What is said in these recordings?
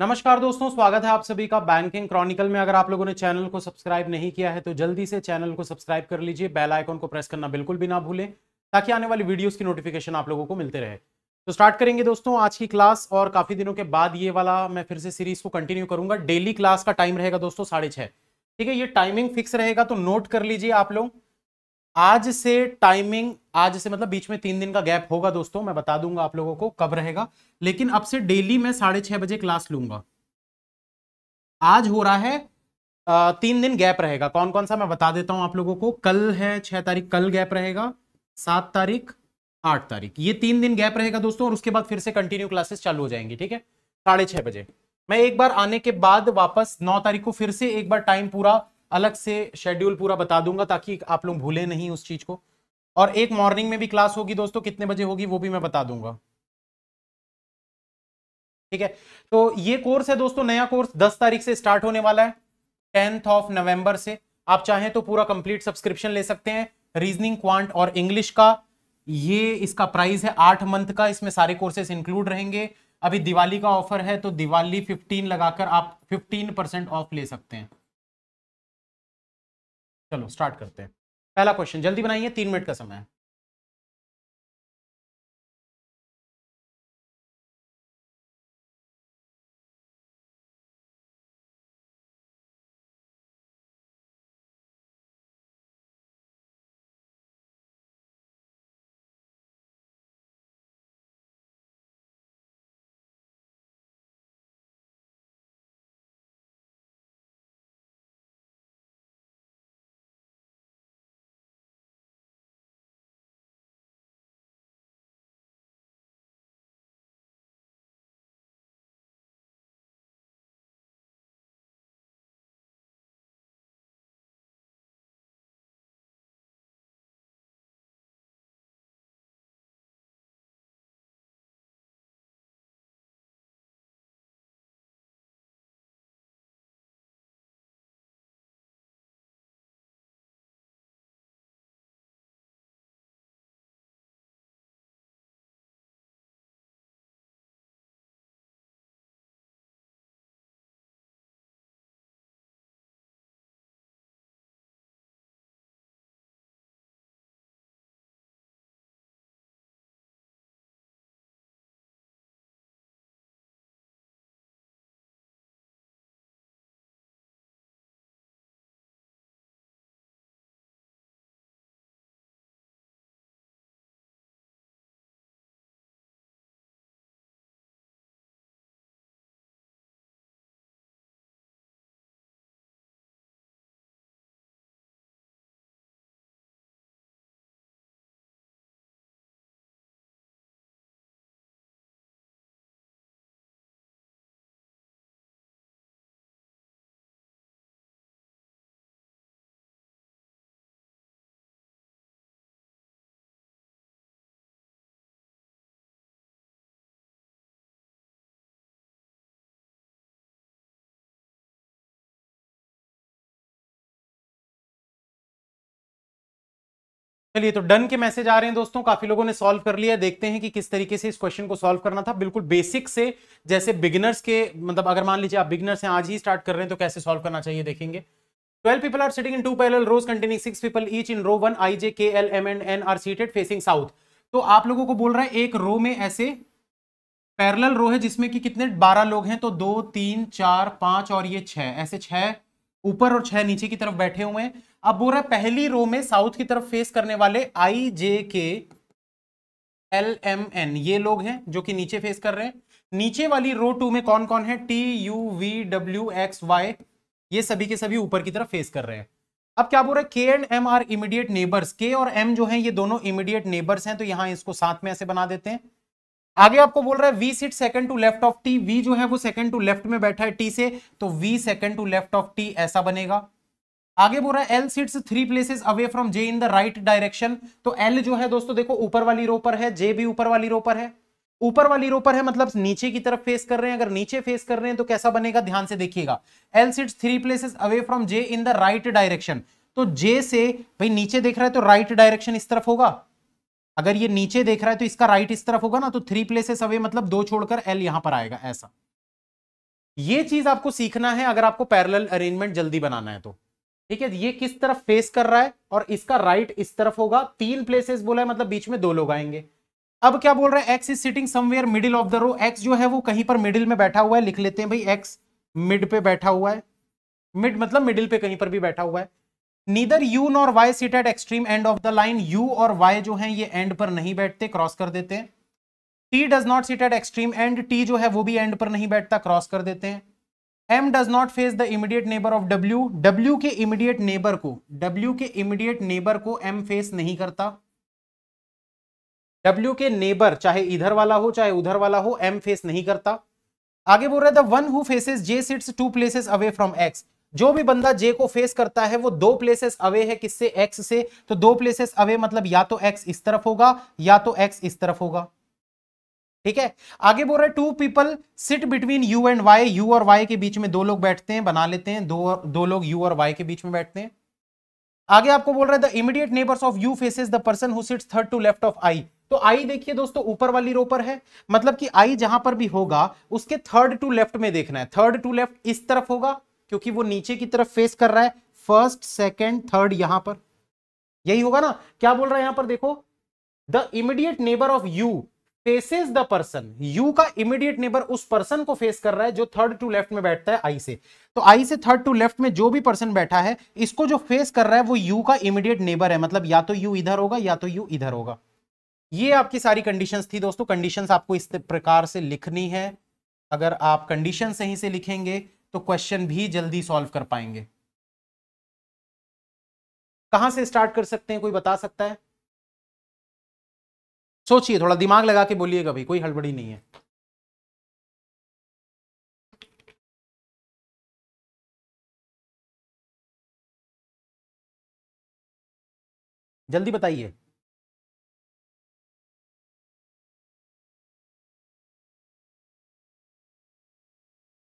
नमस्कार दोस्तों स्वागत है आप सभी का बैंकिंग क्रॉनिकल में अगर आप लोगों ने चैनल को सब्सक्राइब नहीं किया है तो जल्दी से चैनल को सब्सक्राइब कर लीजिए बेल आइकॉन को प्रेस करना बिल्कुल भी ना भूलें ताकि आने वाली वीडियोस की नोटिफिकेशन आप लोगों को मिलते रहे तो स्टार्ट करेंगे दोस्तों आज की क्लास और काफी दिनों के बाद ये वाला मैं फिर से सीरीज को कंटिन्यू करूंगा डेली क्लास का टाइम रहेगा दोस्तों साढ़े ठीक है ये टाइमिंग फिक्स रहेगा तो नोट कर लीजिए आप लोग आज से टाइमिंग आज से मतलब बीच में तीन दिन का गैप होगा दोस्तों मैं बता दूंगा आप लोगों को कब रहेगा लेकिन अब से डेली मैं साढ़े छह बजे क्लास लूंगा आज हो रहा है तीन दिन गैप रहेगा कौन कौन सा मैं बता देता हूं आप लोगों को कल है छह तारीख कल गैप रहेगा सात तारीख आठ तारीख ये तीन दिन गैप रहेगा दोस्तों और उसके बाद फिर से कंटिन्यू क्लासेस चालू हो जाएंगी ठीक है साढ़े छह बजे मैं एक बार आने के बाद वापस नौ तारीख को फिर से एक बार टाइम पूरा अलग से शेड्यूल पूरा बता दूंगा ताकि आप लोग भूले नहीं उस चीज को और एक मॉर्निंग में भी क्लास होगी दोस्तों कितने बजे होगी वो भी मैं बता दूंगा ठीक है तो ये कोर्स है दोस्तों नया कोर्स 10 तारीख से स्टार्ट होने वाला है टेंथ ऑफ नवंबर से आप चाहें तो पूरा कंप्लीट सब्सक्रिप्शन ले सकते हैं रीजनिंग क्वांट और इंग्लिश का ये इसका प्राइस है आठ मंथ का इसमें सारे कोर्सेस इंक्लूड रहेंगे अभी दिवाली का ऑफर है तो दिवाली फिफ्टीन लगाकर आप फिफ्टीन परसेंट ऑफ ले सकते हैं चलो स्टार्ट करते हैं पहला क्वेश्चन जल्दी बनाइए तीन मिनट का समय है चलिए तो डन के मैसेज आ रहे हैं दोस्तों काफी लोगों ने सॉल्व कर लिया देखते हैं कि किस तरीके से इस क्वेश्चन को सॉल्व करना था बिल्कुल बेसिक से जैसे बिगिनर्स के मतलब अगर मान लीजिए आप बिगिनर्स हैं आज ही स्टार्ट कर रहे हैं तो कैसे सॉल्व करना चाहिए देखेंगे twelve people are sitting in two parallel rows containing six people each in row one I J K L M and N are seated facing south तो आप लोगों को बोल रहा है एक रो में ऐसे पैरल रो है जिसमें कि कितने बारह लोग हैं तो दो तीन चार पांच और ये छह ऐसे छह ऊपर और छह नीचे की तरफ बैठे हुए हैं अब बोल रहा है पहली रो में साउथ की तरफ फेस करने वाले आई J K L M N ये लोग हैं जो कि नीचे फेस कर रहे हैं नीचे वाली रो टू में कौन कौन है T U V W X Y ये सभी के सभी ऊपर की तरफ फेस कर रहे हैं अब क्या बोल रहे हैं के and M R immediate neighbours के और एम जो है ये दोनों इमीडिएट नेबर्स हैं तो यहां इसको साथ में ऐसे बना देते हैं आगे आपको बोल रहा है V seat second to left of T V जो है वो सेकंड टू लेफ्ट में बैठा है टी से तो V second to left of T ऐसा बनेगा आगे बोल रहा है L sits three places away from J in the right direction तो एल जो है दोस्तों देखो ऊपर वाली रो पर है जे भी ऊपर वाली रो पर है ऊपर वाली रो पर है मतलब नीचे की तरफ फेस कर रहे हैं अगर नीचे फेस कर रहे हैं तो कैसा बनेगा ध्यान से देखिएगा L sits three places away from J in the right direction तो जे से भाई नीचे देख रहा है तो राइट डायरेक्शन इस तरफ होगा अगर ये नीचे देख रहा है तो इसका राइट इस तरफ होगा ना तो थ्री प्लेसेस अवे मतलब दो छोड़कर एल यहां पर आएगा ऐसा ये चीज आपको सीखना है अगर आपको पैरेलल अरेंजमेंट जल्दी बनाना है तो ठीक है ये किस तरफ फेस कर रहा है और इसका राइट इस तरफ होगा तीन प्लेसेस बोला है मतलब बीच में दो लोग आएंगे अब क्या बोल रहे हैं X is sitting somewhere middle of the row X जो है वो कहीं पर मिडिल में बैठा हुआ है लिख लेते हैं भाई एक्स मिड पे बैठा हुआ है मिड मतलब मिडिल पे कहीं पर भी बैठा हुआ है neither U nor Y sit at extreme end of the line U और वाई जो है ये एंड पर नहीं बैठते क्रॉस कर देते हैं T does not sit at extreme end T जो है वो भी एंड पर नहीं बैठता क्रॉस कर देते हैं M does not face the immediate neighbour of W W के इमीडिएट नेबर को डब्ल्यू के इमीडिएट नेबर को एम फेस नहीं करता डब्ल्यू के नेबर चाहे इधर वाला हो चाहे उधर वाला हो एम फेस नहीं करता आगे बोल रहे the one who faces J sits two places away from X जो भी बंदा जे को फेस करता है वो दो प्लेसेस अवे है किससे एक्स से तो दो प्लेसेस अवे मतलब या तो एक्स इस तरफ होगा या तो एक्स इस तरफ होगा ठीक है आगे बोल रहे two people sit between U and Y U और वाई के बीच में दो लोग बैठते हैं बना लेते हैं दो दो लोग यू और वाई के बीच में बैठते हैं आगे आपको बोल रहे the immediate neighbours of U faces the person who sits third to left of I तो आई देखिए दोस्तों ऊपर वाली रो पर है मतलब कि आई जहां पर भी होगा उसके थर्ड टू लेफ्ट में देखना है थर्ड टू लेफ्ट इस तरफ होगा क्योंकि वो नीचे की तरफ फेस कर रहा है फर्स्ट सेकेंड थर्ड यहां पर यही होगा ना क्या बोल रहा है यहां पर देखो the immediate neighbour of U faces the person U का इमीडिएट नेबर उस पर्सन को फेस कर रहा है जो थर्ड टू लेफ्ट में बैठता है आई से तो आई से थर्ड टू लेफ्ट में जो भी पर्सन बैठा है इसको जो फेस कर रहा है वो यू का इमीडिएट नेबर है मतलब या तो यू इधर होगा या तो यू इधर होगा ये आपकी सारी कंडीशंस थी दोस्तों कंडीशंस आपको इस प्रकार से लिखनी है अगर आप कंडीशन सही से लिखेंगे तो क्वेश्चन भी जल्दी सॉल्व कर पाएंगे कहां से स्टार्ट कर सकते हैं कोई बता सकता है सोचिए थोड़ा दिमाग लगा के बोलिएगा भाई कोई हड़बड़ी नहीं है जल्दी बताइए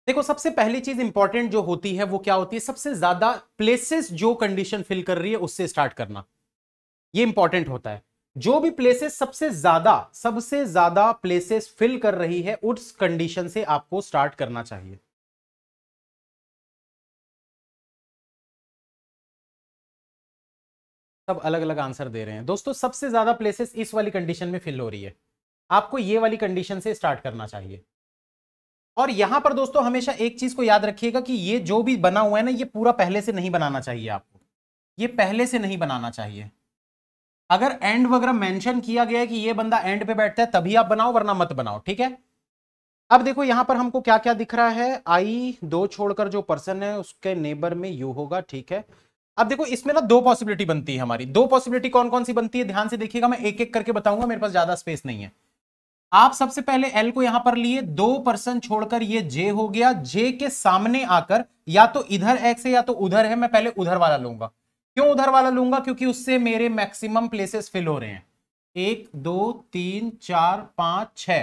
देखो सबसे पहली चीज इंपॉर्टेंट जो होती है वो क्या होती है सबसे ज्यादा प्लेसेस जो कंडीशन फिल कर रही है उससे स्टार्ट करना ये इंपॉर्टेंट होता है जो भी प्लेसेस सबसे ज्यादा सबसे ज्यादा प्लेसेस फिल कर रही है उस कंडीशन से आपको स्टार्ट करना चाहिए सब अलग अलग आंसर दे रहे हैं दोस्तों सबसे ज्यादा प्लेसेस इस वाली कंडीशन में फिल हो रही है आपको ये वाली कंडीशन से स्टार्ट करना चाहिए और यहां पर दोस्तों हमेशा एक चीज को याद रखिएगा कि ये जो भी बना हुआ है ना ये पूरा पहले से नहीं बनाना चाहिए आपको ये पहले से नहीं बनाना चाहिए अगर एंड वगैरह मेंशन किया गया है कि ये बंदा एंड पे बैठता है तभी आप बनाओ वरना मत बनाओ ठीक है अब देखो यहां पर हमको क्या क्या दिख रहा है आई दो छोड़कर जो पर्सन है उसके नेबर में यू होगा ठीक है अब देखो इसमें ना दो पॉसिबिलिटी बनती है हमारी दो पॉसिबिलिटी कौन कौन सी बनती है ध्यान से देखिएगा मैं एक एक करके बताऊंगा मेरे पास ज्यादा स्पेस नहीं है आप सबसे पहले एल को यहां पर लिए दो पर्सन छोड़कर ये जे हो गया जे के सामने आकर या तो इधर एक्स है या तो उधर है मैं पहले उधर वाला लूंगा क्यों उधर वाला लूंगा क्योंकि उससे मेरे मैक्सिमम प्लेसेस फिल हो रहे हैं एक दो तीन चार पांच छ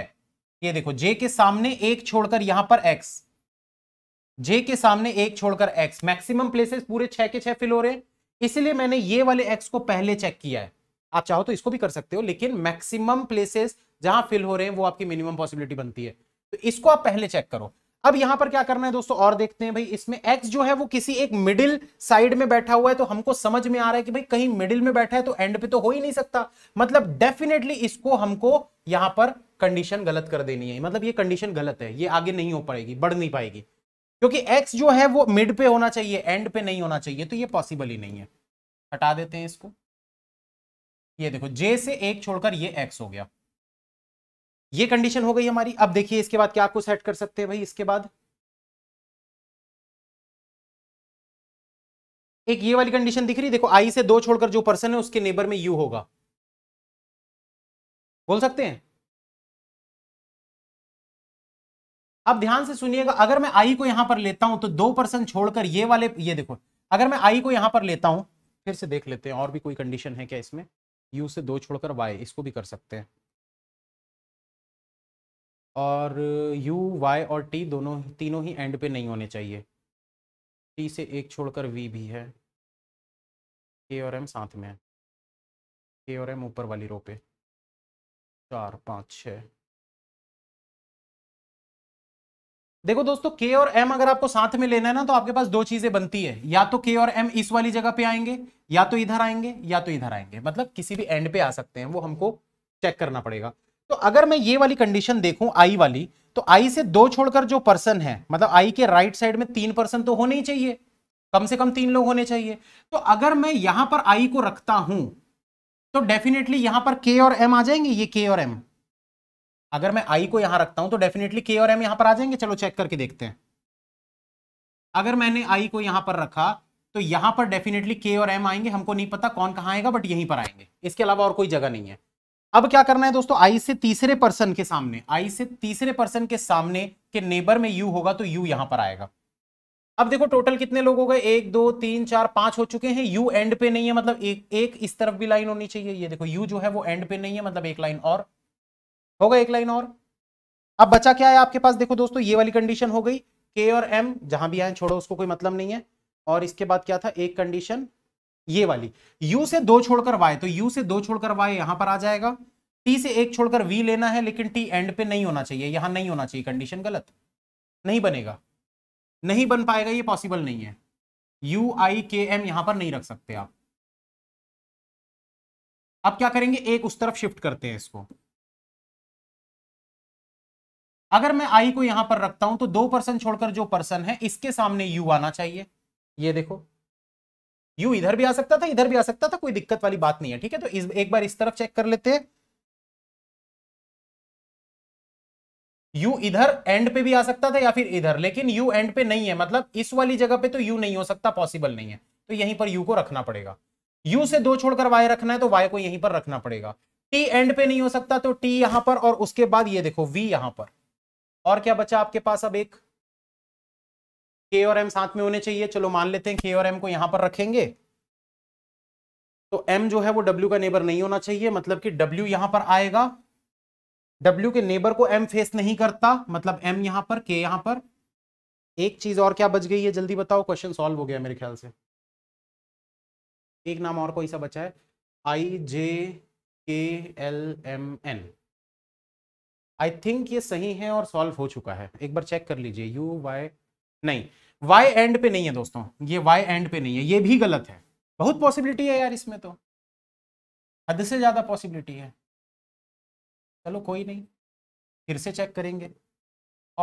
ये देखो जे के सामने एक छोड़कर यहां पर एक्स जे के सामने एक छोड़कर एक्स मैक्सिमम प्लेसेस पूरे छह के छह फिल हो रहे हैं इसलिए मैंने ये वाले एक्स को पहले चेक किया है आप चाहो तो इसको भी कर सकते हो लेकिन मैक्सिमम प्लेसेस जहां फिल हो रहे हैं वो आपकी मिनिमम पॉसिबिलिटी बनती है तो इसको आप पहले चेक करो अब यहां पर क्या करना है दोस्तों और देखते हैं भाई इसमें एक्स जो है वो किसी एक मिडिल साइड में बैठा हुआ है तो हमको समझ में आ रहा है कि भाई कहीं मिडिल में बैठा है तो एंड पे तो हो ही नहीं सकता मतलब डेफिनेटली इसको हमको यहां पर कंडीशन गलत कर देनी है मतलब ये कंडीशन गलत है ये आगे नहीं हो पाएगी बढ़ नहीं पाएगी क्योंकि एक्स जो है वो मिड पे होना चाहिए एंड पे नहीं होना चाहिए तो ये पॉसिबल ही नहीं है हटा देते हैं इसको ये देखो जे से एक छोड़कर ये एक्स हो गया ये कंडीशन हो गई हमारी अब देखिए इसके बाद क्या आपको सेट कर सकते हैं भाई इसके बाद एक ये वाली कंडीशन दिख रही देखो आई से दो छोड़कर जो पर्सन है उसके नेबर में यू होगा बोल सकते हैं अब ध्यान से सुनिएगा अगर मैं आई को यहां पर लेता हूं तो दो पर्सन छोड़कर ये वाले ये देखो अगर मैं आई को यहां पर लेता हूं फिर से देख लेते हैं और भी कोई कंडीशन है क्या इसमें यू से दो छोड़कर वाई इसको भी कर सकते हैं और u, y और t दोनों तीनों ही एंड पे नहीं होने चाहिए t से एक छोड़कर v भी है k और m साथ में है k और m ऊपर वाली रो पे चार पाँच छ देखो दोस्तों के और एम अगर आपको साथ में लेना है ना तो आपके पास दो चीजें बनती है या तो के और एम इस वाली जगह पे आएंगे या तो इधर आएंगे या तो इधर आएंगे मतलब किसी भी एंड पे आ सकते हैं वो हमको चेक करना पड़ेगा तो अगर मैं ये वाली कंडीशन देखूं आई वाली तो आई से दो छोड़कर जो पर्सन है मतलब आई के राइट साइड में तीन पर्सन तो होने ही चाहिए कम से कम तीन लोग होने चाहिए तो अगर मैं यहां पर आई को रखता हूं तो डेफिनेटली यहां पर के और एम आ जाएंगे ये के और एम अगर मैं आई को यहां रखता हूं तो डेफिनेटली के और एम यहां पर आ जाएंगे चलो चेक करके देखते हैं अगर मैंने आई को यहां पर रखा तो यहां पर डेफिनेटली के और एम आएंगे हमको नहीं पता कौन कहां आएगा बट यहीं पर आएंगे इसके अलावा और कोई जगह नहीं है अब क्या करना है दोस्तों आई से तीसरे पर्सन के सामने आई से तीसरे पर्सन के सामने के नेबर में यू होगा तो यू यहां पर आएगा अब देखो टोटल कितने लोग हो गए एक दो तीन चार पांच हो चुके हैं यू एंड पे नहीं है मतलब एक एक इस तरफ भी लाइन होनी चाहिए ये देखो यू जो है वो एंड पे नहीं है मतलब एक लाइन और होगा एक लाइन और अब बचा क्या है आपके पास देखो दोस्तों ये वाली कंडीशन हो गई के और एम जहां भी आए छोड़ो उसको कोई मतलब नहीं है और इसके बाद क्या था एक कंडीशन ये वाली u से दो छोड़कर y तो u से दो छोड़कर y यहां पर आ जाएगा t से एक छोड़कर v लेना है लेकिन t एंड पे नहीं होना चाहिए यहां नहीं होना चाहिए कंडीशन गलत नहीं बनेगा नहीं बन पाएगा ये पॉसिबल नहीं है यू आई के एम यहां पर नहीं रख सकते आप अब क्या करेंगे एक उस तरफ शिफ्ट करते हैं इसको अगर मैं आई को यहां पर रखता हूं तो दो पर्सन छोड़कर जो पर्सन है इसके सामने यू आना चाहिए ये देखो यू इधर भी आ सकता था इधर भी आ सकता था कोई दिक्कत वाली बात नहीं है ठीक है तो इस, एक बार इस तरफ चेक कर लेते हैं यू इधर एंड पे भी आ सकता था या फिर इधर लेकिन यू एंड पे नहीं है मतलब इस वाली जगह पे तो यू नहीं हो सकता पॉसिबल नहीं है तो यहीं पर यू को रखना पड़ेगा यू से दो छोड़कर वाई रखना है तो वाई को यहीं पर रखना पड़ेगा टी एंड पे नहीं हो सकता तो टी यहां पर और उसके बाद ये देखो वी यहां पर और क्या बचा आपके पास अब एक के और एम साथ में होने चाहिए चलो मान लेते हैं के और एम को यहां पर रखेंगे तो एम जो है वो डब्ल्यू का नेबर नहीं होना चाहिए मतलब कि डब्ल्यू यहां पर आएगा डब्ल्यू के नेबर को एम फेस नहीं करता मतलब एम यहां पर के यहां पर एक चीज और क्या बच गई है जल्दी बताओ क्वेश्चन सॉल्व हो गया मेरे ख्याल से एक नाम और कोई सा बचा है I J K L M N I think ये सही है और सॉल्व हो चुका है एक बार चेक कर लीजिए यू वाई नहीं वाई एंड पे नहीं है दोस्तों ये वाई एंड पे नहीं है ये भी गलत है बहुत पॉसिबिलिटी है यार इसमें तो हद से ज़्यादा पॉसिबिलिटी है चलो कोई नहीं फिर से चेक करेंगे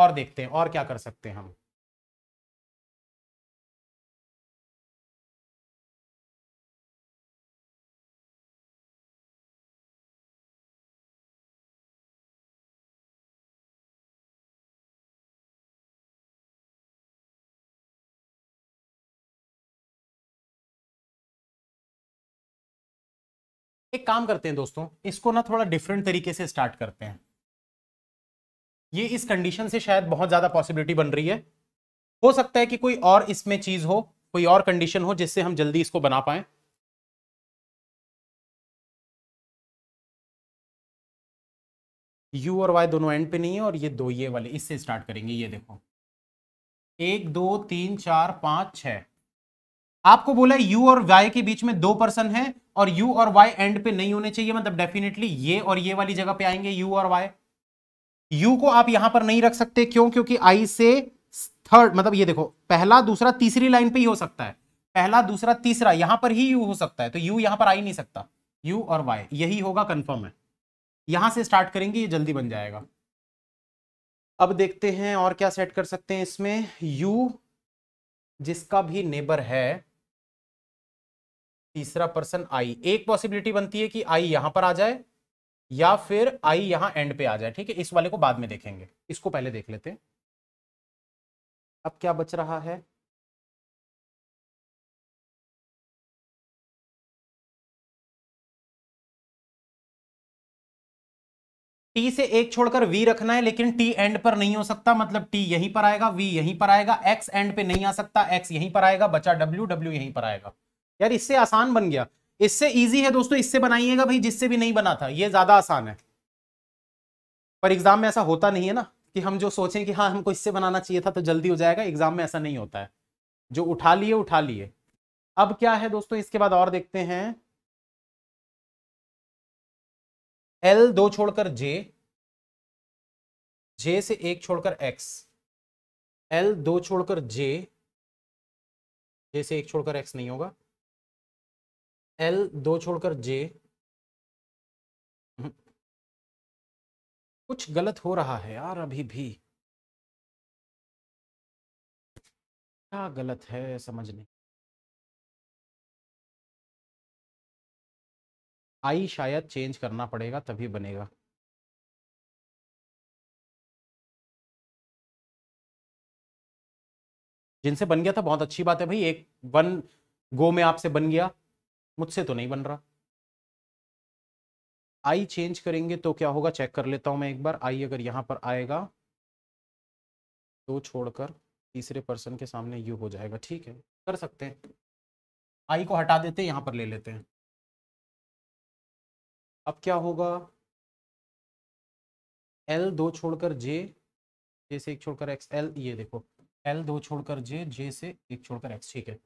और देखते हैं और क्या कर सकते हैं हम एक काम करते हैं दोस्तों इसको ना थोड़ा डिफरेंट तरीके से स्टार्ट करते हैं ये इस कंडीशन से शायद बहुत ज़्यादा पॉसिबिलिटी बन रही है हो सकता है कि कोई और इसमें चीज़ हो कोई और कंडीशन हो जिससे हम जल्दी इसको बना पाए यू और वाई दोनों एंड पे नहीं है और ये दो ये वाले इससे स्टार्ट करेंगे ये देखो एक दो तीन चार पांच छ आपको बोला यू और वाई के बीच में दो पर्सन है और यू और वाई एंड पे नहीं होने चाहिए मतलब डेफिनेटली ये और ये वाली जगह पे आएंगे यू और वाई यू को आप यहां पर नहीं रख सकते क्यों क्योंकि आई से थर्ड मतलब ये देखो पहला दूसरा तीसरी लाइन पे ही हो सकता है पहला दूसरा तीसरा यहां पर ही यू हो सकता है तो यू यहां पर आ ही नहीं सकता यू और वाई यही होगा कंफर्म है यहां से स्टार्ट करेंगे ये जल्दी बन जाएगा अब देखते हैं और क्या सेट कर सकते हैं इसमें यू जिसका भी नेबर है तीसरा पर्सन आई एक पॉसिबिलिटी बनती है कि आई यहां पर आ जाए या फिर आई यहां एंड पे आ जाए ठीक है इस वाले को बाद में देखेंगे इसको पहले देख लेते हैं अब क्या बच रहा है टी से एक छोड़कर वी रखना है लेकिन टी एंड पर नहीं हो सकता मतलब टी यहीं पर आएगा वी यहीं पर आएगा एक्स एंड पे नहीं आ सकता एक्स यहीं पर आएगा बचा डब्ल्यू डब्ल्यू यहीं पर आएगा यार इससे आसान बन गया इससे इजी है दोस्तों इससे बनाइएगा भाई जिससे भी नहीं बना था ये ज्यादा आसान है पर एग्जाम में ऐसा होता नहीं है ना कि हम जो सोचें कि हाँ हमको इससे बनाना चाहिए था तो जल्दी हो जाएगा एग्जाम में ऐसा नहीं होता है जो उठा लिए उठा लिए अब क्या है दोस्तों इसके बाद और देखते हैं एल दो छोड़कर जे जे से एक छोड़कर एक्स एल दो छोड़कर जे जे से एक छोड़कर एक्स नहीं होगा एल दो छोड़कर जे हम्म। कुछ गलत हो रहा है यार अभी भी क्या गलत है समझ नहीं आई शायद चेंज करना पड़ेगा तभी बनेगा जिनसे बन गया था बहुत अच्छी बात है भाई एक वन गो में आपसे बन गया मुझसे तो नहीं बन रहा आई चेंज करेंगे तो क्या होगा चेक कर लेता हूं मैं एक बार आई अगर यहां पर आएगा तो छोड़कर तीसरे पर्सन के सामने यू हो जाएगा ठीक है कर सकते हैं आई को हटा देते हैं यहां पर ले लेते हैं अब क्या होगा एल दो छोड़कर जे जे से एक छोड़कर एक्स एल ये देखो एल दो छोड़कर जे जे से एक छोड़कर एक्स ठीक है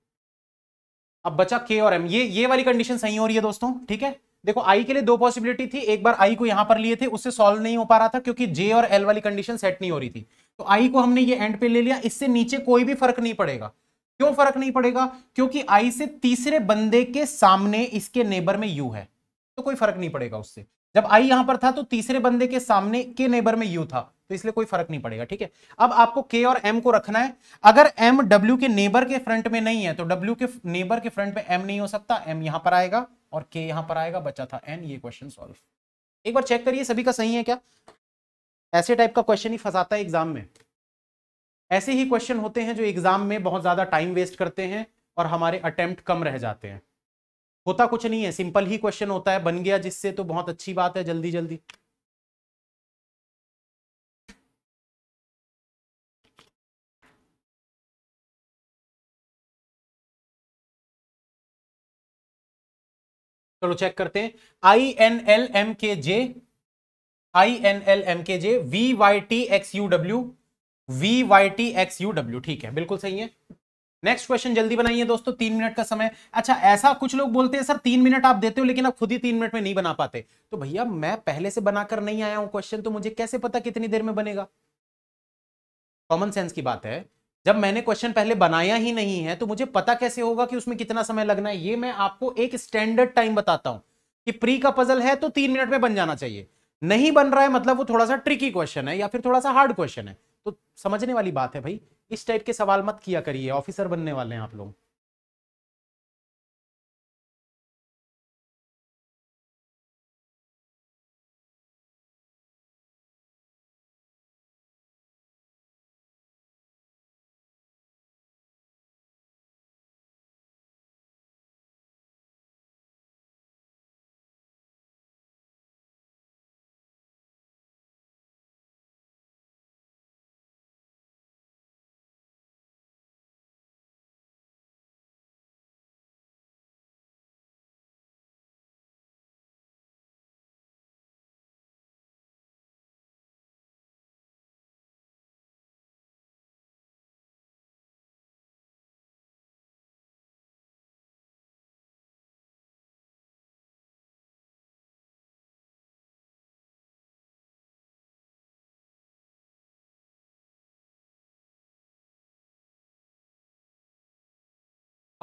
अब बचा के और एम ये ये वाली कंडीशन सही हो रही है दोस्तों ठीक है देखो आई के लिए दो पॉसिबिलिटी थी एक बार आई को यहां पर लिए थे उससे सॉल्व नहीं हो पा रहा था क्योंकि जे और एल वाली कंडीशन सेट नहीं हो रही थी तो आई को हमने ये एंड पे ले लिया इससे नीचे कोई भी फर्क नहीं पड़ेगा क्यों फर्क नहीं पड़ेगा क्योंकि आई से तीसरे बंदे के सामने इसके नेबर में यू है तो कोई फर्क नहीं पड़ेगा उससे जब आई यहां पर था तो तीसरे बंदे के सामने के नेबर में यू था तो इसलिए कोई फर्क नहीं पड़ेगा ठीक है अब आपको के और एम को रखना है अगर एम डब्ल्यू के नेबर के फ्रंट में नहीं है तो डब्ल्यू के नेबर के फ्रंट में एम नहीं हो सकता एम यहां पर आएगा और के यहां पर आएगा बचा था एन ये क्वेश्चन सॉल्व एक बार चेक करिए सभी का सही है क्या ऐसे टाइप का क्वेश्चन ही फंसाता है एग्जाम में ऐसे ही क्वेश्चन होते हैं जो एग्जाम में बहुत ज्यादा टाइम वेस्ट करते हैं और हमारे अटेम्प्ट कम रह जाते हैं होता कुछ नहीं है सिंपल ही क्वेश्चन होता है बन गया जिससे तो बहुत अच्छी बात है जल्दी जल्दी चलो चेक करते हैं आई N L M K J I N L M K J V Y T X U W V Y T X U W ठीक है बिल्कुल सही है नेक्स्ट क्वेश्चन जल्दी बनाइए दोस्तों तीन मिनट का समय अच्छा ऐसा कुछ लोग बोलते हैं सर तीन मिनट आप देते हो लेकिन आप खुद ही तीन मिनट में नहीं बना पाते तो भैया मैं पहले से बनाकर नहीं आया हूं क्वेश्चन तो मुझे कैसे पता कितनी देर में बनेगा कॉमन सेंस की बात है जब मैंने क्वेश्चन पहले बनाया ही नहीं है तो मुझे पता कैसे होगा कि उसमें कितना समय लगना है ये मैं आपको एक स्टैंडर्ड टाइम बताता हूं कि प्री का पजल है तो तीन मिनट में बन जाना चाहिए नहीं बन रहा है मतलब वो थोड़ा सा ट्रिकी क्वेश्चन है या फिर थोड़ा सा हार्ड क्वेश्चन है तो समझने वाली बात है भाई इस टाइप के सवाल मत किया करिए ऑफिसर बनने वाले हैं आप लोग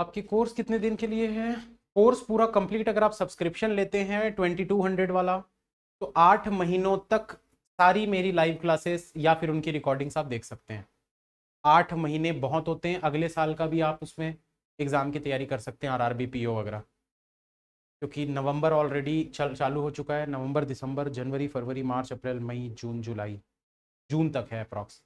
आपके कोर्स कितने दिन के लिए है कोर्स पूरा कंप्लीट अगर आप सब्सक्रिप्शन लेते हैं ट्वेंटी टू हंड्रेड वाला तो आठ महीनों तक सारी मेरी लाइव क्लासेस या फिर उनकी रिकॉर्डिंग्स आप देख सकते हैं आठ महीने बहुत होते हैं अगले साल का भी आप उसमें एग्ज़ाम की तैयारी कर सकते हैं R R B P O वगैरह क्योंकि नवंबर ऑलरेडी चल चालू हो चुका है नवंबर दिसंबर जनवरी फरवरी मार्च अप्रैल मई जून जुलाई जून तक है approx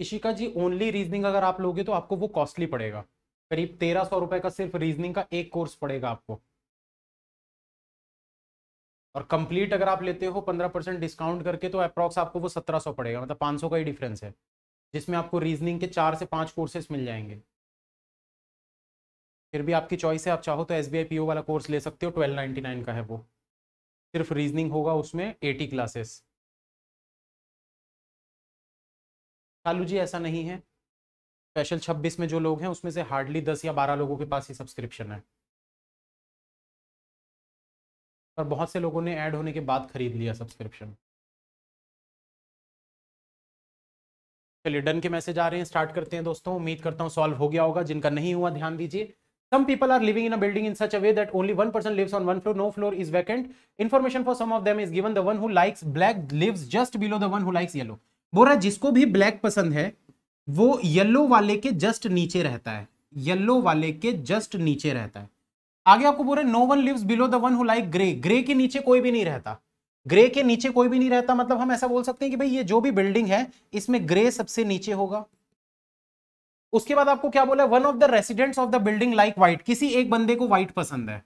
Ishika ji only reasoning अगर आप लोगे तो आपको वो कॉस्टली पड़ेगा करीब तेरह सौ रुपए का सिर्फ रीजनिंग का एक कोर्स पड़ेगा आपको और कंप्लीट अगर आप लेते हो पंद्रह परसेंट डिस्काउंट करके तो अप्रॉक्स आपको वो सत्रह सौ पड़ेगा मतलब पाँच सौ का ही डिफरेंस है जिसमें आपको रीजनिंग के चार से पाँच कोर्सेस मिल जाएंगे फिर भी आपकी चॉइस है आप चाहो तो एस बी वाला कोर्स ले सकते हो ट्वेल्व नाइन्टी नाइन का है वो सिर्फ रीजनिंग होगा उसमें एटी क्लासेस लालू जी ऐसा नहीं है स्पेशल 26 में जो लोग हैं उसमें से हार्डली 10 या 12 लोगों के पास ही सब्सक्रिप्शन है और बहुत से लोगों ने ऐड होने के बाद खरीद लिया सब्सक्रिप्शन चलिए डन के मैसेज आ रहे हैं स्टार्ट करते हैं दोस्तों उम्मीद करता हूं सॉल्व हो गया होगा जिनका नहीं हुआ ध्यान दीजिए some people are living in a building in such a way that only one person lives on one floor no floor is vacant information for some of them is given the one who likes black lives just below the one who likes yellow बोरा जिसको भी black पसंद है वो yellow वाले के just नीचे रहता है येल्लो वाले के जस्ट नीचे रहता है आगे आपको बोल रहे no one lives below the one who like grey grey के नीचे कोई भी नहीं रहता ग्रे के नीचे कोई भी नहीं रहता मतलब हम ऐसा बोल सकते हैं कि भाई ये जो भी बिल्डिंग है इसमें ग्रे सबसे नीचे होगा उसके बाद आपको क्या बोला one of the residents of the building like white किसी एक बंदे को व्हाइट पसंद है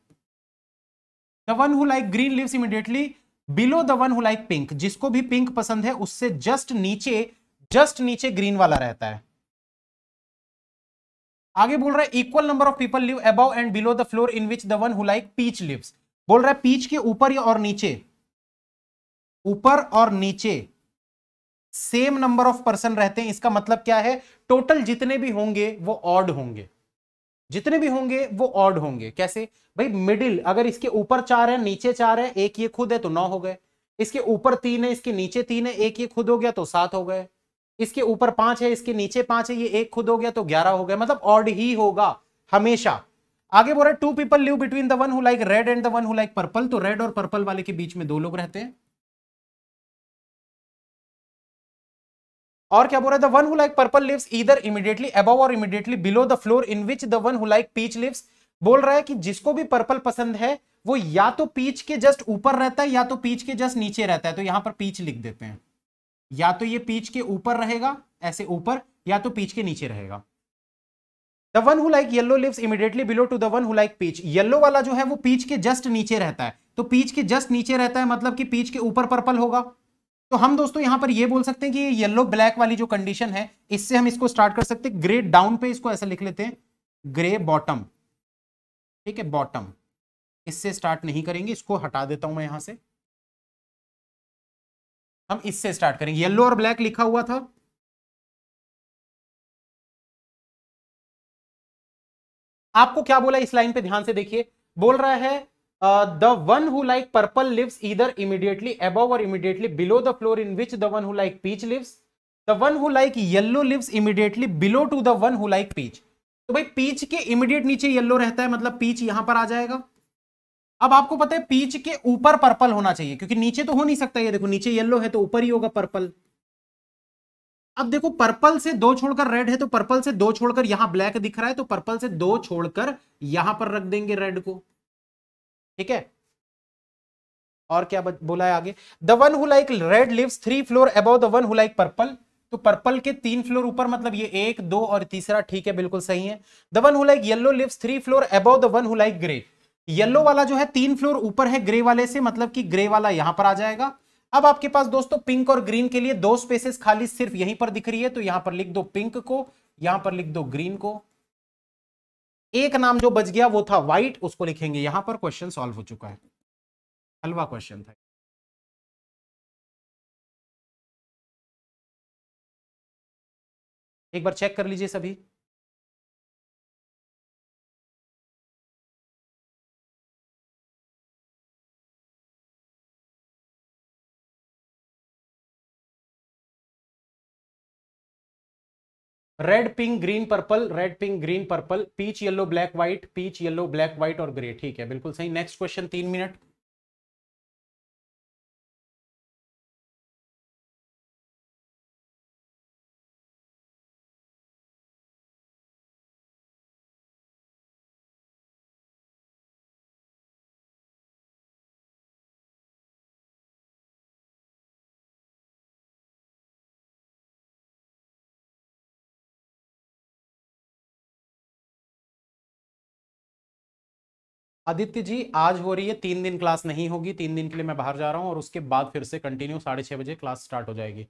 the one who like green lives immediately below the one who like pink जिसको भी पिंक पसंद है उससे जस्ट नीचे जस्ट नीचे ग्रीन वाला रहता है आगे बोल रहा है equal number of people live above and below the floor in which the one like peach lives बोल रहा है पीच के ऊपर और नीचे ऊपर और नीचे सेम नंबर ऑफ पर्सन रहते हैं इसका मतलब क्या है टोटल जितने भी होंगे वो ऑड होंगे जितने भी होंगे वो ऑड होंगे कैसे भाई मिडिल अगर इसके ऊपर चार है नीचे चार है एक ये खुद है तो नौ हो गए इसके ऊपर तीन है इसके नीचे तीन है एक ये खुद हो गया तो सात हो गए इसके ऊपर पांच है इसके नीचे पांच है ये एक खुद हो गया तो ग्यारह हो गया मतलब ऑड ही होगा हमेशा आगे बोल रहा है two people live between the one who like red and the one who like purple तो रेड और पर्पल वाले के बीच में दो लोग रहते हैं और क्या बोल रहा है one who like purple lives इधर इमीडिएटली अबव और immediately below the floor in which the one who like peach lives बोल रहा है कि जिसको भी पर्पल पसंद है वो या तो पीच के जस्ट ऊपर रहता है या तो पीच के जस्ट नीचे रहता है तो यहां पर पीच लिख देते हैं या तो ये पीच के ऊपर रहेगा ऐसे ऊपर या तो पीच के नीचे रहेगा the one who like yellow lives immediately below to the one who like peach yellow वाला जो है वो पीच के जस्ट नीचे रहता है तो पीच के जस्ट नीचे रहता है मतलब कि पीच के ऊपर पर्पल होगा तो हम दोस्तों यहां पर ये बोल सकते हैं कि येलो ब्लैक वाली जो कंडीशन है इससे हम इसको स्टार्ट कर सकते हैं ग्रे डाउन पे इसको ऐसा लिख लेते हैं ग्रे बॉटम ठीक है बॉटम इससे स्टार्ट नहीं करेंगे इसको हटा देता हूं मैं यहां से हम इससे स्टार्ट करेंगे येलो और ब्लैक लिखा हुआ था आपको क्या बोला इस लाइन पे ध्यान से देखिए बोल रहा है the one who like purple lives इधर इमीडिएटली अबव और immediately below the floor in which the one who like peach lives the one who like yellow lives immediately below to the one who like peach तो भाई peach के immediate नीचे yellow रहता है मतलब peach यहां पर आ जाएगा अब आपको पता है पीच के ऊपर पर्पल होना चाहिए क्योंकि नीचे तो हो नहीं सकता ये देखो नीचे येल्लो है तो ऊपर ही होगा पर्पल अब देखो पर्पल से दो छोड़कर रेड है तो पर्पल से दो छोड़कर यहां ब्लैक दिख रहा है तो पर्पल से दो छोड़कर यहां पर रख देंगे रेड को ठीक है और क्या बोला है आगे the one who like red lives three floor above the one who like purple तो पर्पल के तीन फ्लोर ऊपर मतलब ये एक दो और तीसरा ठीक है बिल्कुल सही है the one who like yellow lives three floor above the one who like grey yellow वाला जो है तीन फ्लोर ऊपर है ग्रे वाले से मतलब कि ग्रे वाला यहां पर आ जाएगा अब आपके पास दोस्तों पिंक और ग्रीन के लिए दो स्पेसेस खाली सिर्फ यहीं पर दिख रही है तो यहां पर लिख दो पिंक को यहां पर लिख दो ग्रीन को एक नाम जो बच गया वो था व्हाइट उसको लिखेंगे यहां पर क्वेश्चन सॉल्व हो चुका है हलवा क्वेश्चन था एक बार चेक कर लीजिए सभी red pink green purple red pink green purple peach yellow black white peach yellow black white और ग्रे ठीक है बिल्कुल सही नेक्स्ट क्वेश्चन तीन मिनट आदित्य जी आज हो रही है तीन दिन क्लास नहीं होगी तीन दिन के लिए मैं बाहर जा रहा हूँ और उसके बाद फिर से कंटिन्यू साढ़े छः बजे क्लास स्टार्ट हो जाएगी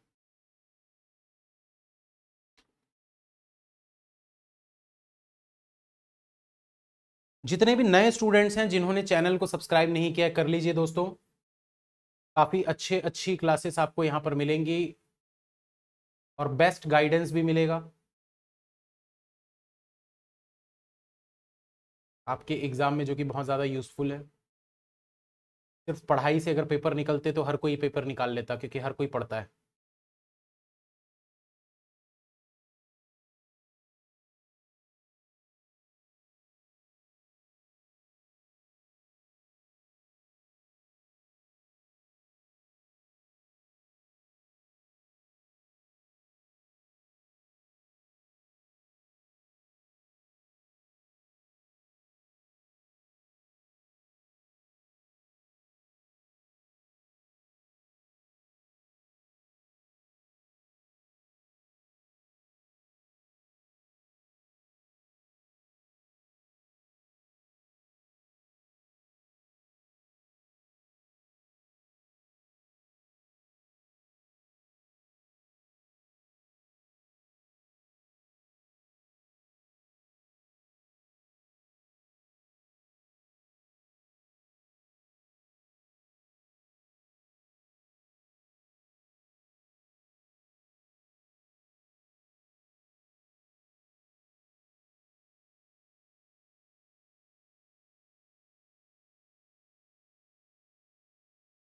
जितने भी नए स्टूडेंट्स हैं जिन्होंने चैनल को सब्सक्राइब नहीं किया कर लीजिए दोस्तों काफ़ी अच्छे अच्छी क्लासेस आपको यहाँ पर मिलेंगी और बेस्ट गाइडेंस भी मिलेगा आपके एग्ज़ाम में जो कि बहुत ज़्यादा यूज़फुल है सिर्फ पढ़ाई से अगर पेपर निकलते तो हर कोई पेपर निकाल लेता क्योंकि हर कोई पढ़ता है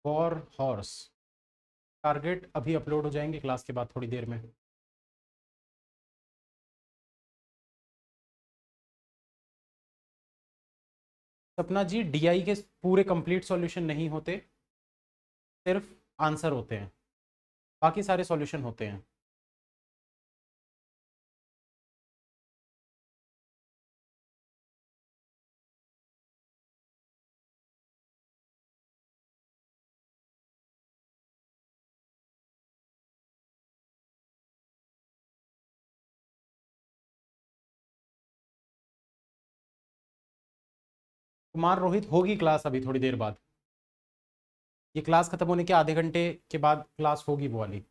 वॉर हॉर्स टारगेट अभी अपलोड हो जाएंगे क्लास के बाद थोड़ी देर में सपना जी डीआई के पूरे कंप्लीट सॉल्यूशन नहीं होते सिर्फ आंसर होते हैं बाकी सारे सॉल्यूशन होते हैं कुमार रोहित होगी क्लास अभी थोड़ी देर बाद ये क्लास खत्म होने के आधे घंटे के बाद क्लास होगी वो वाली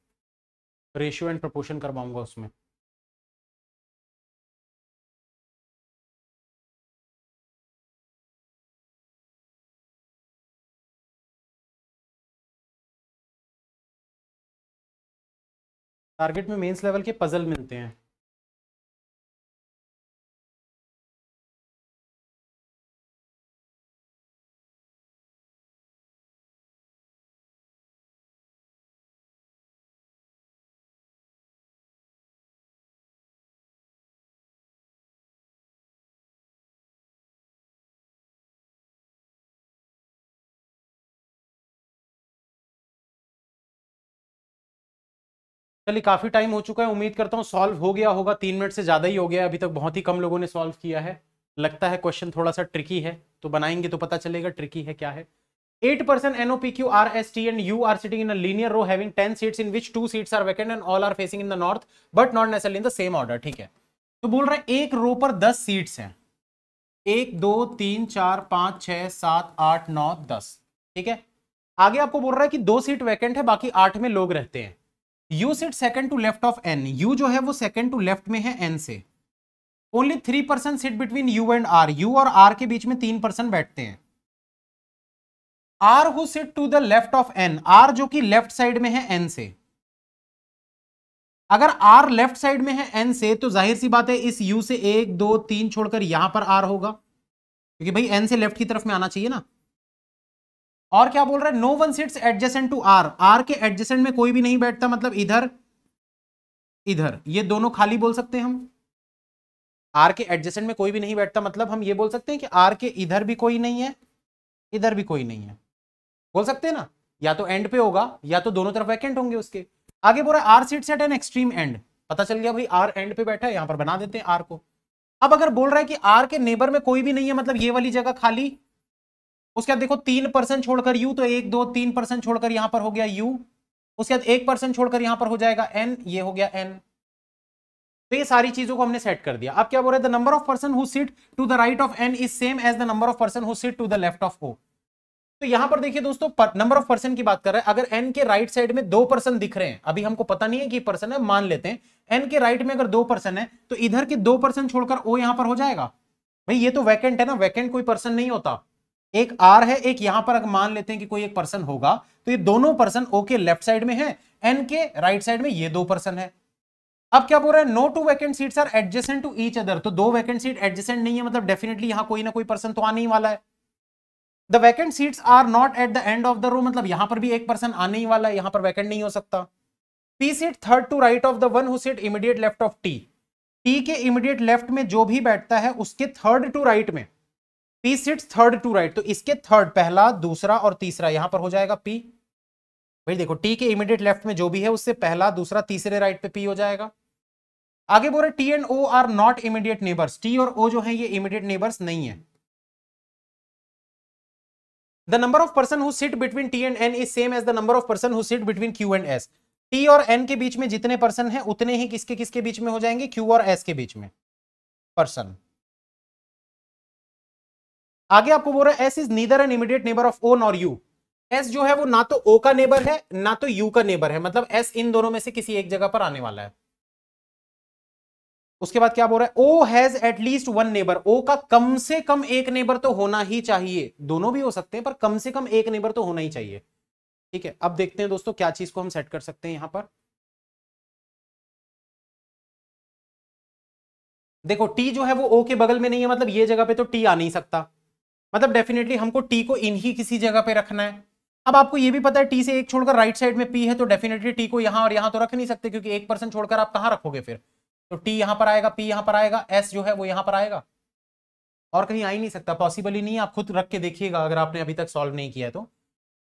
रेशियो एंड प्रपोर्शन करवाऊंगा उसमें टारगेट में मेंस लेवल के पजल मिलते हैं चलिए काफी टाइम हो चुका है उम्मीद करता हूँ सॉल्व हो गया होगा तीन मिनट से ज्यादा ही हो गया अभी तक बहुत ही कम लोगों ने सॉल्व किया है लगता है क्वेश्चन थोड़ा सा ट्रिकी है तो बनाएंगे तो पता चलेगा ट्रिकी है क्या है eight percent eight Q R S T and U are sitting in linear row having ten seats in which two seats are vacant and all are facing in the north but not necessarily in the same order ठीक है तो बोल रहा है एक रो पर दस seats हैं एक दो तीन चार पांच छह सात आठ नौ दस ठीक है आगे आपको बोल रहा है कि दो सीट वैकेंट है बाकी आठ में लोग रहते हैं U sit second to left of N U जो है वो सेकंड टू लेफ्ट में है एन से only three percent sit between U and R U और आर के बीच में तीन परसेंट बैठते हैं R who sit to the left of N R जो कि लेफ्ट साइड में है एन से अगर आर लेफ्ट साइड में है एन से तो जाहिर सी बात है इस यू से एक दो तीन छोड़कर यहां पर आर होगा क्योंकि भाई एन से लेफ्ट की तरफ में आना चाहिए ना और क्या बोल रहा है no one sits adjacent to R R के एडजेसेंट में कोई भी नहीं बैठता मतलब इधर इधर ये दोनों खाली बोल सकते हैं हम आर के एडजेसेंट में कोई भी नहीं बैठता मतलब हम ये बोल सकते हैं कि आर के इधर भी कोई नहीं है इधर भी कोई नहीं है बोल सकते हैं ना या तो एंड पे होगा या तो दोनों तरफ वैकेंट होंगे उसके आगे बोल रहा R seat set an extreme end पता चल गया भाई आर एंड पे बैठा है यहां पर बना देते हैं आर को अब अगर बोल रहा है कि आर के नेबर में कोई भी नहीं है मतलब ये वाली जगह खाली उसके बाद देखो तीन परसेंट छोड़कर यू तो एक दो तीन परसेंट छोड़कर यहां पर हो गया यू उसके बाद एक परसेंट छोड़कर यहां पर हो जाएगा एन ये हो गया एन तो ये सारी चीजों को हमने सेट कर दिया अब क्या बोल रहे the number of person who sit to the right of N is same as the number of person who sit to the left of O तो यहां पर देखिए दोस्तों नंबर ऑफ पर्सन की बात कर रहे हैं अगर एन के राइट साइड में दो पर्सन दिख रहे हैं अभी हमको पता नहीं है कि पर्सन है मान लेते हैं एन के राइट में अगर दो पर्सन है तो इधर के दो पर्सन छोड़कर ओ यहां पर हो जाएगा भाई ये तो वैकेंट है ना वैकेंट कोई पर्सन नहीं होता एक आर है एक यहां पर मान लेते हैं कि कोई एक पर्सन होगा तो ये दोनों पर्सन ओ के लेफ्ट साइड में है एन के राइट साइड में ये दो पर्सन है अब क्या बोल रहा है no two vacant seats are adjacent to each other तो दो वैकेंट सीट एडजेसेंट नहीं है मतलब डेफिनेटली यहां कोई ना कोई पर्सन तो आने ही वाला है the vacant seats are not at the end of the row मतलब यहां पर भी एक पर्सन आने ही वाला है यहां पर वैकेंट नहीं हो सकता P seat third to right of the one who seat immediate left of T T के इमीडिएट लेफ्ट में जो भी बैठता है उसके थर्ड टू राइट में P seat third to right तो इसके थर्ड पहला दूसरा और तीसरा यहां पर हो जाएगा पी भाई देखो टी के इमीडिएट लेफ्ट में जो भी है उससे पहला दूसरा तीसरे राइट पे पी हो जाएगा आगे बोल रहे T and O are not immediate neighbours T और ओ जो है ये इमीडिएट नेबर्स नहीं है the number of person who sit between t and n is same as the number of person who sit between q and s t और n के बीच में जितने पर्सन है उतने ही किसके किसके बीच में हो जाएंगे q और s के बीच में पर्सन आगे आपको बोल रहा है S is neither an immediate neighbour of O nor U S जो है वो ना तो ओ का नेबर है ना तो यू का नेबर है मतलब एस इन दोनों में से किसी एक जगह पर आने वाला है उसके बाद क्या बोल रहा है O has at least one neighbour O का कम से कम एक नेबर तो होना ही चाहिए दोनों भी हो सकते हैं पर कम से कम एक नेबर तो होना ही चाहिए ठीक है अब देखते हैं दोस्तों क्या चीज को हम सेट कर सकते हैं यहां पर देखो टी जो है वो ओ के बगल में नहीं है मतलब ये जगह पे तो टी आ नहीं सकता मतलब डेफिनेटली हमको टी को इन ही किसी जगह पे रखना है अब आपको ये भी पता है टी से एक छोड़कर राइट साइड में पी है तो डेफिनेटली टी को यहां और यहां तो रख नहीं सकते क्योंकि एक पर्सन छोड़कर आप कहां रखोगे फिर तो टी यहां पर आएगा पी यहां पर आएगा एस जो है वो यहां पर आएगा और कहीं आ ही नहीं सकता पॉसिबल ही नहीं है आप खुद रख के देखिएगा अगर आपने अभी तक सॉल्व नहीं किया तो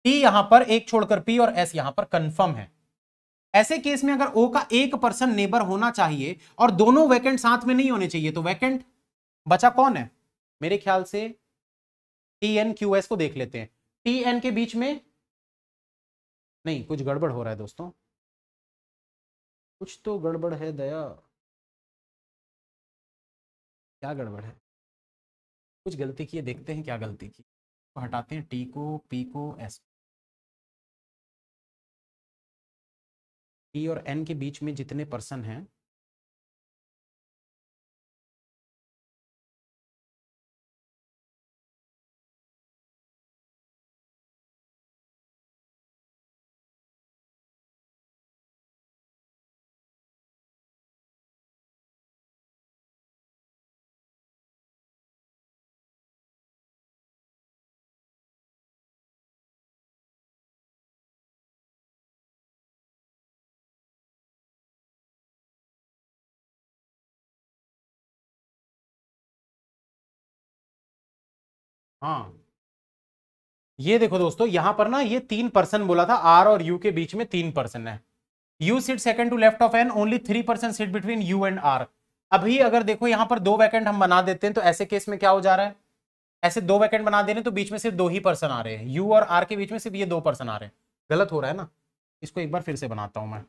टी यहां पर एक छोड़कर पी और एस यहां पर कन्फर्म है ऐसे केस में अगर ओ का एक पर्सन नेबर होना चाहिए और दोनों वैकेंट साथ में नहीं होने चाहिए तो वैकेंट बचा कौन है मेरे ख्याल से टी एन क्यू एस को देख लेते हैं टी एन के बीच में नहीं कुछ गड़बड़ हो रहा है दोस्तों कुछ तो गड़बड़ है दया क्या गड़बड़ है कुछ गलती की है देखते हैं क्या गलती की तो हटाते हैं टी को पी को एस टी और एन के बीच में जितने पर्सन हैं हाँ ये देखो दोस्तों यहां पर ना ये तीन पर्सन बोला था आर और यू के बीच में तीन पर्सन है U seat second to left of N only three person seat between U and R अभी अगर देखो यहां पर दो वैकेंट हम बना देते हैं तो ऐसे केस में क्या हो जा रहा है ऐसे दो वैकेंट बना दे रहे तो बीच में सिर्फ दो ही पर्सन आ रहे हैं यू और आर के बीच में सिर्फ ये दो पर्सन आ रहे हैं गलत हो रहा है ना इसको एक बार फिर से बनाता हूं मैं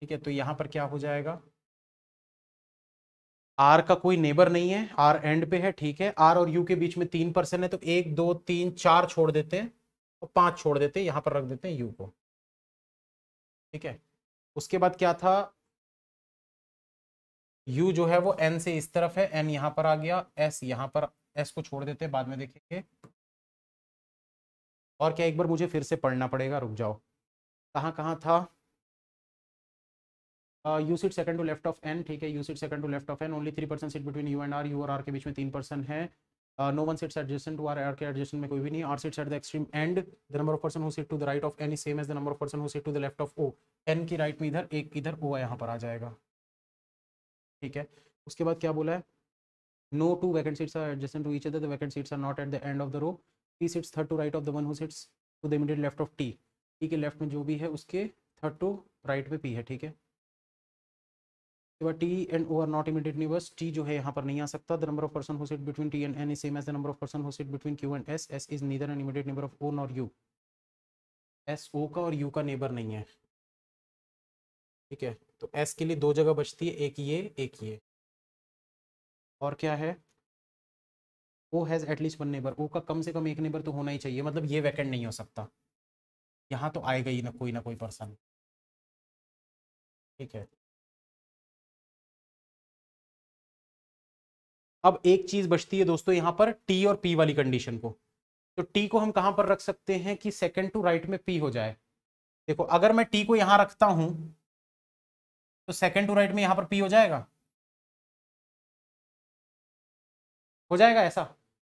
ठीक है तो यहां पर क्या हो जाएगा आर का कोई नेबर नहीं है आर एंड पे है ठीक है आर और यू के बीच में तीन परसेंट है तो एक दो तीन चार छोड़ देते हैं और तो पांच छोड़ देते हैं यहां पर रख देते हैं यू को ठीक है उसके बाद क्या था यू जो है वो एन से इस तरफ है एन यहां पर आ गया एस यहां पर एस को छोड़ देते हैं बाद में देखेंगे और क्या एक बार मुझे फिर से पढ़ना पड़ेगा रुक जाओ कहाँ कहाँ था U seat second to left of N ठीक है U seat second to left of N only three percent seat between U and R U और आर के बीच में तीन परसेंट है no one seats adjacent to R R के adjacent में कोई भी नहीं R seats at the extreme end the number of person who seat to the right of N is same as the number of person who seat to the left of O N की right में इधर एक इधर ओ यहाँ पर आ जाएगा ठीक है उसके बाद क्या बोला है no two vacant seats are adjacent to each other the vacant seats are not at the end of the row T seats third to right of the one who seats to the immediate left of T T के left में जो भी है उसके third to राइट पे P है ठीक है T and O are not immediate neighbours T जो है यहाँ पर नहीं आ सकता the number of person who between T and N is same as the number of person who between Q and S S is neither an immediate neighbour of O nor U S O का और you का neighbour नहीं है ठीक है तो S के लिए दो जगह बचती है एक ये एक ये और क्या है O has at least one neighbour O का कम से कम एक नेबर तो होना ही चाहिए मतलब ये वैकेंट नहीं हो सकता यहाँ तो आएगा ही ना कोई ना कोई पर्सन ठीक है अब एक चीज बचती है दोस्तों यहां पर टी और पी वाली कंडीशन को तो टी को हम कहां पर रख सकते हैं कि सेकेंड टू राइट में पी हो जाए देखो अगर मैं टी को यहां रखता हूं तो सेकेंड टू राइट में यहां पर पी हो जाएगा हो जाएगा ऐसा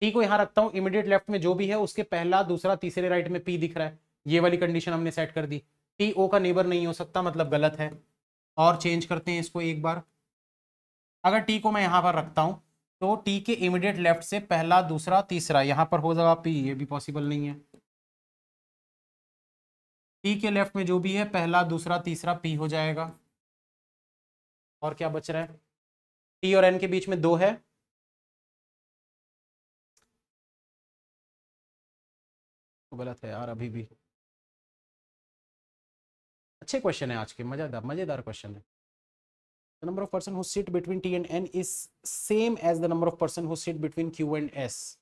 टी को यहां रखता हूँ इमीडिएट लेफ्ट में जो भी है उसके पहला दूसरा तीसरे राइट में पी दिख रहा है ये वाली कंडीशन हमने सेट कर दी टी ओ का नेबर नहीं हो सकता मतलब गलत है और चेंज करते हैं इसको एक बार अगर टी को मैं यहां पर रखता हूँ तो टी के इमीडिएट लेफ्ट से पहला दूसरा तीसरा यहाँ पर हो जाएगा पी ये भी पॉसिबल नहीं है टी के लेफ्ट में जो भी है पहला दूसरा तीसरा पी हो जाएगा और क्या बच रहा है टी और एन के बीच में दो है तो गलत है यार अभी भी अच्छे क्वेश्चन है आज के मजेदार मजेदार क्वेश्चन है the number of person who sit between T and N is same as the number of person who sit between Q and S.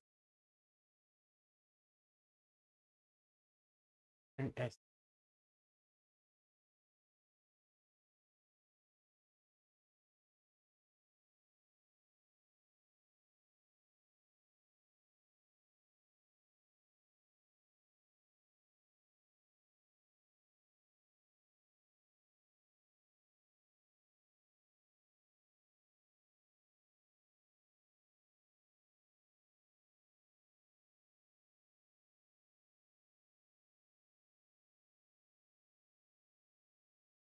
And S.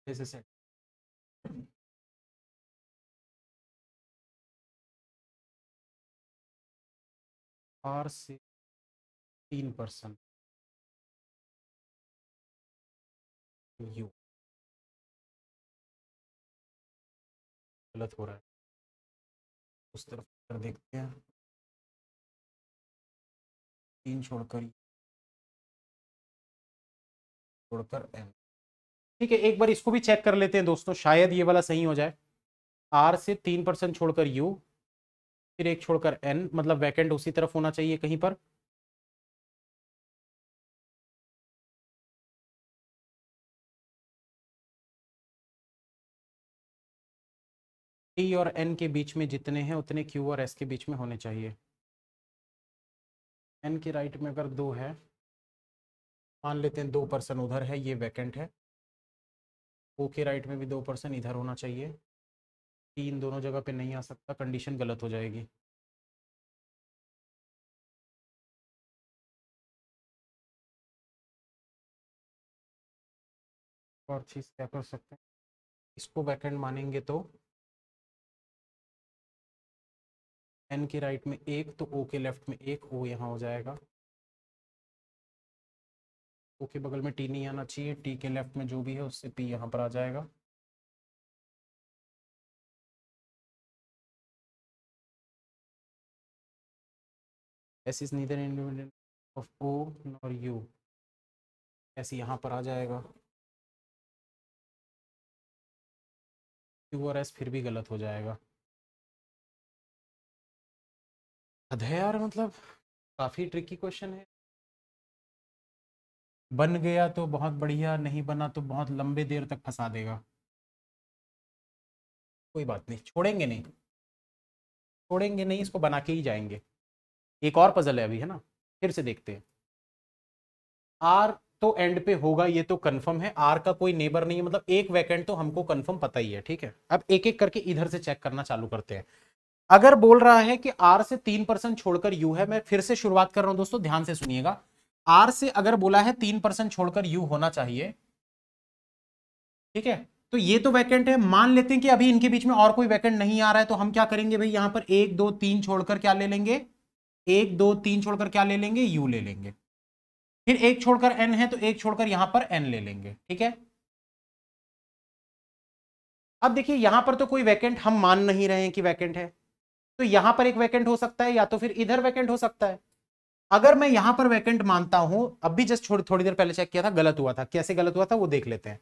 this is it r से तीन percent you गलत हो रहा है उस तरफ कर देखते हैं तीन छोड़कर छोड़कर एम ठीक है एक बार इसको भी चेक कर लेते हैं दोस्तों शायद ये वाला सही हो जाए आर से तीन परसेंट छोड़कर यू फिर एक छोड़कर एन मतलब वैकेंट उसी तरफ होना चाहिए कहीं पर टी और एन के बीच में जितने हैं उतने क्यू और एस के बीच में होने चाहिए एन के राइट में अगर दो है मान लेते हैं दो परसेंट उधर है ये वैकेंट है ओके राइट में भी दो पर्सन इधर होना चाहिए तीन दोनों जगह पे नहीं आ सकता कंडीशन गलत हो जाएगी और चीज़ क्या कर सकते हैं इसको बैकहेंड मानेंगे तो एन के राइट में एक तो ओ के लेफ्ट में एक ओ यहाँ हो जाएगा ओ के बगल में टी नहीं आना चाहिए टी के लेफ्ट में जो भी है उससे पी यहाँ पर आ जाएगा S is neither independent of O nor U S यहाँ पर आ जाएगा क्यू और एस फिर भी गलत हो जाएगा अध्याय यार मतलब काफ़ी ट्रिकी क्वेश्चन है बन गया तो बहुत बढ़िया नहीं बना तो बहुत लंबे देर तक फंसा देगा कोई बात नहीं छोड़ेंगे नहीं छोड़ेंगे नहीं इसको बना के ही जाएंगे एक और पजल है अभी है ना फिर से देखते हैं आर तो एंड पे होगा ये तो कंफर्म है आर का कोई नेबर नहीं है मतलब एक वैकेंट तो हमको कंफर्म पता ही है ठीक है अब एक एक करके इधर से चेक करना चालू करते हैं अगर बोल रहा है कि आर से तीन परसेंट छोड़कर यू है मैं फिर से शुरुआत कर रहा हूं दोस्तों ध्यान से सुनिएगा आर से अगर बोला है तीन परसेंट छोड़कर यू होना चाहिए ठीक है तो ये तो वैकेंट है मान लेते हैं कि अभी इनके बीच में और कोई वैकेंट नहीं आ रहा है तो हम क्या करेंगे भाई यहां पर एक दो तीन छोड़कर क्या ले लेंगे एक दो तीन छोड़कर क्या ले लेंगे यू ले लेंगे फिर एक छोड़कर एन है तो एक छोड़कर यहां पर एन ले लेंगे ठीक है अब देखिए यहां पर तो कोई वैकेंट हम मान नहीं रहे हैं कि वैकेंट है तो यहां पर एक वैकेंट हो सकता है या तो फिर इधर वैकेंट हो सकता है अगर मैं यहां पर वैकेंट मानता हूं अभी जस्ट थोड़ी थोड़ी देर पहले चेक किया था गलत हुआ था कैसे गलत हुआ था वो देख लेते हैं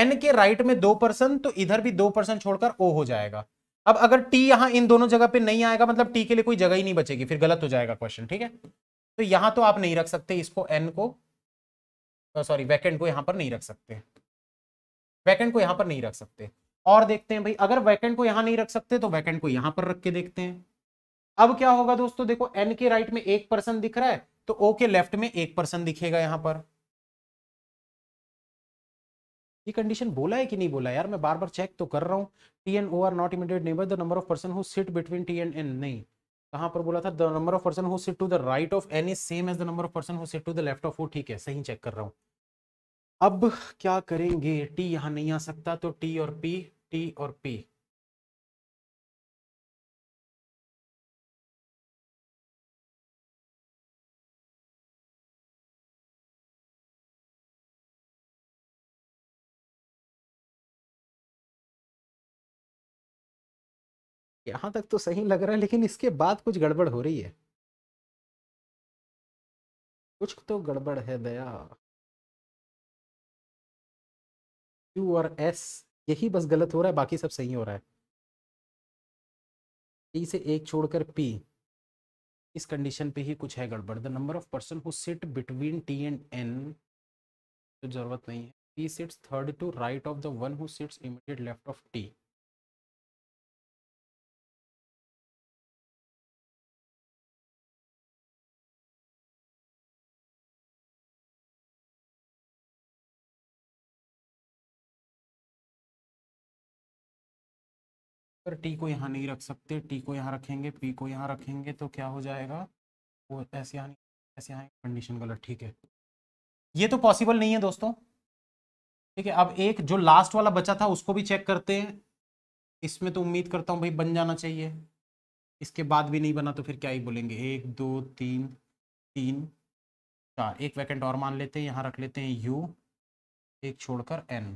एन के राइट में दो परसेंट तो इधर भी दो परसेंट छोड़कर ओ हो जाएगा अब अगर टी यहां इन दोनों जगह पे नहीं आएगा मतलब टी के लिए कोई जगह ही नहीं बचेगी फिर गलत हो जाएगा क्वेश्चन ठीक है तो यहां तो आप नहीं रख सकते इसको एन को सॉरी वैकेंट को यहां पर नहीं रख सकते वैकेंट को यहां पर नहीं रख सकते और देखते हैं भाई अगर वैकेंट को यहां नहीं रख सकते तो वैकेंट को यहां पर रख के देखते हैं अब क्या होगा दोस्तों देखो एन के राइट में एक पर्सन दिख रहा है तो ओ के लेफ्ट में एक पर्सन दिखेगा यहां पर ये कंडीशन बोला है कि नहीं बोला यार मैं बार बार चेक तो कर रहा हूं T N O are not immediate neighbour the number of person who sit between T and N नहीं कहां पर बोला था the number of person who sit to the right of N is same as the number of person who sit to the left of O ठीक है सही check कर रहा हूं अब क्या करेंगे टी यहां नहीं आ सकता तो टी और पी टी और पी यहां तक तो सही लग रहा है लेकिन इसके बाद कुछ गड़बड़ हो रही है कुछ तो गड़बड़ है दया क्यू और एस यही बस गलत हो रहा है बाकी सब सही हो रहा है टी से एक छोड़कर पी इस कंडीशन पे ही कुछ है गड़बड़ the number of person who sit between T and N जरूरत नहीं है P sits third to right of the one who sits immediate left of T पर टी को यहाँ नहीं रख सकते टी को यहाँ रखेंगे पी को यहाँ रखेंगे तो क्या हो जाएगा वो ऐसे यहाँ ऐसे यहाँ कंडीशन गलत ठीक है ये तो पॉसिबल नहीं है दोस्तों ठीक है अब एक जो लास्ट वाला बचा था उसको भी चेक करते हैं इसमें तो उम्मीद करता हूँ भाई बन जाना चाहिए इसके बाद भी नहीं बना तो फिर क्या ही बोलेंगे एक दो तीन तीन चार एक वैकेंट और मान लेते हैं यहाँ रख लेते हैं यू एक छोड़कर एन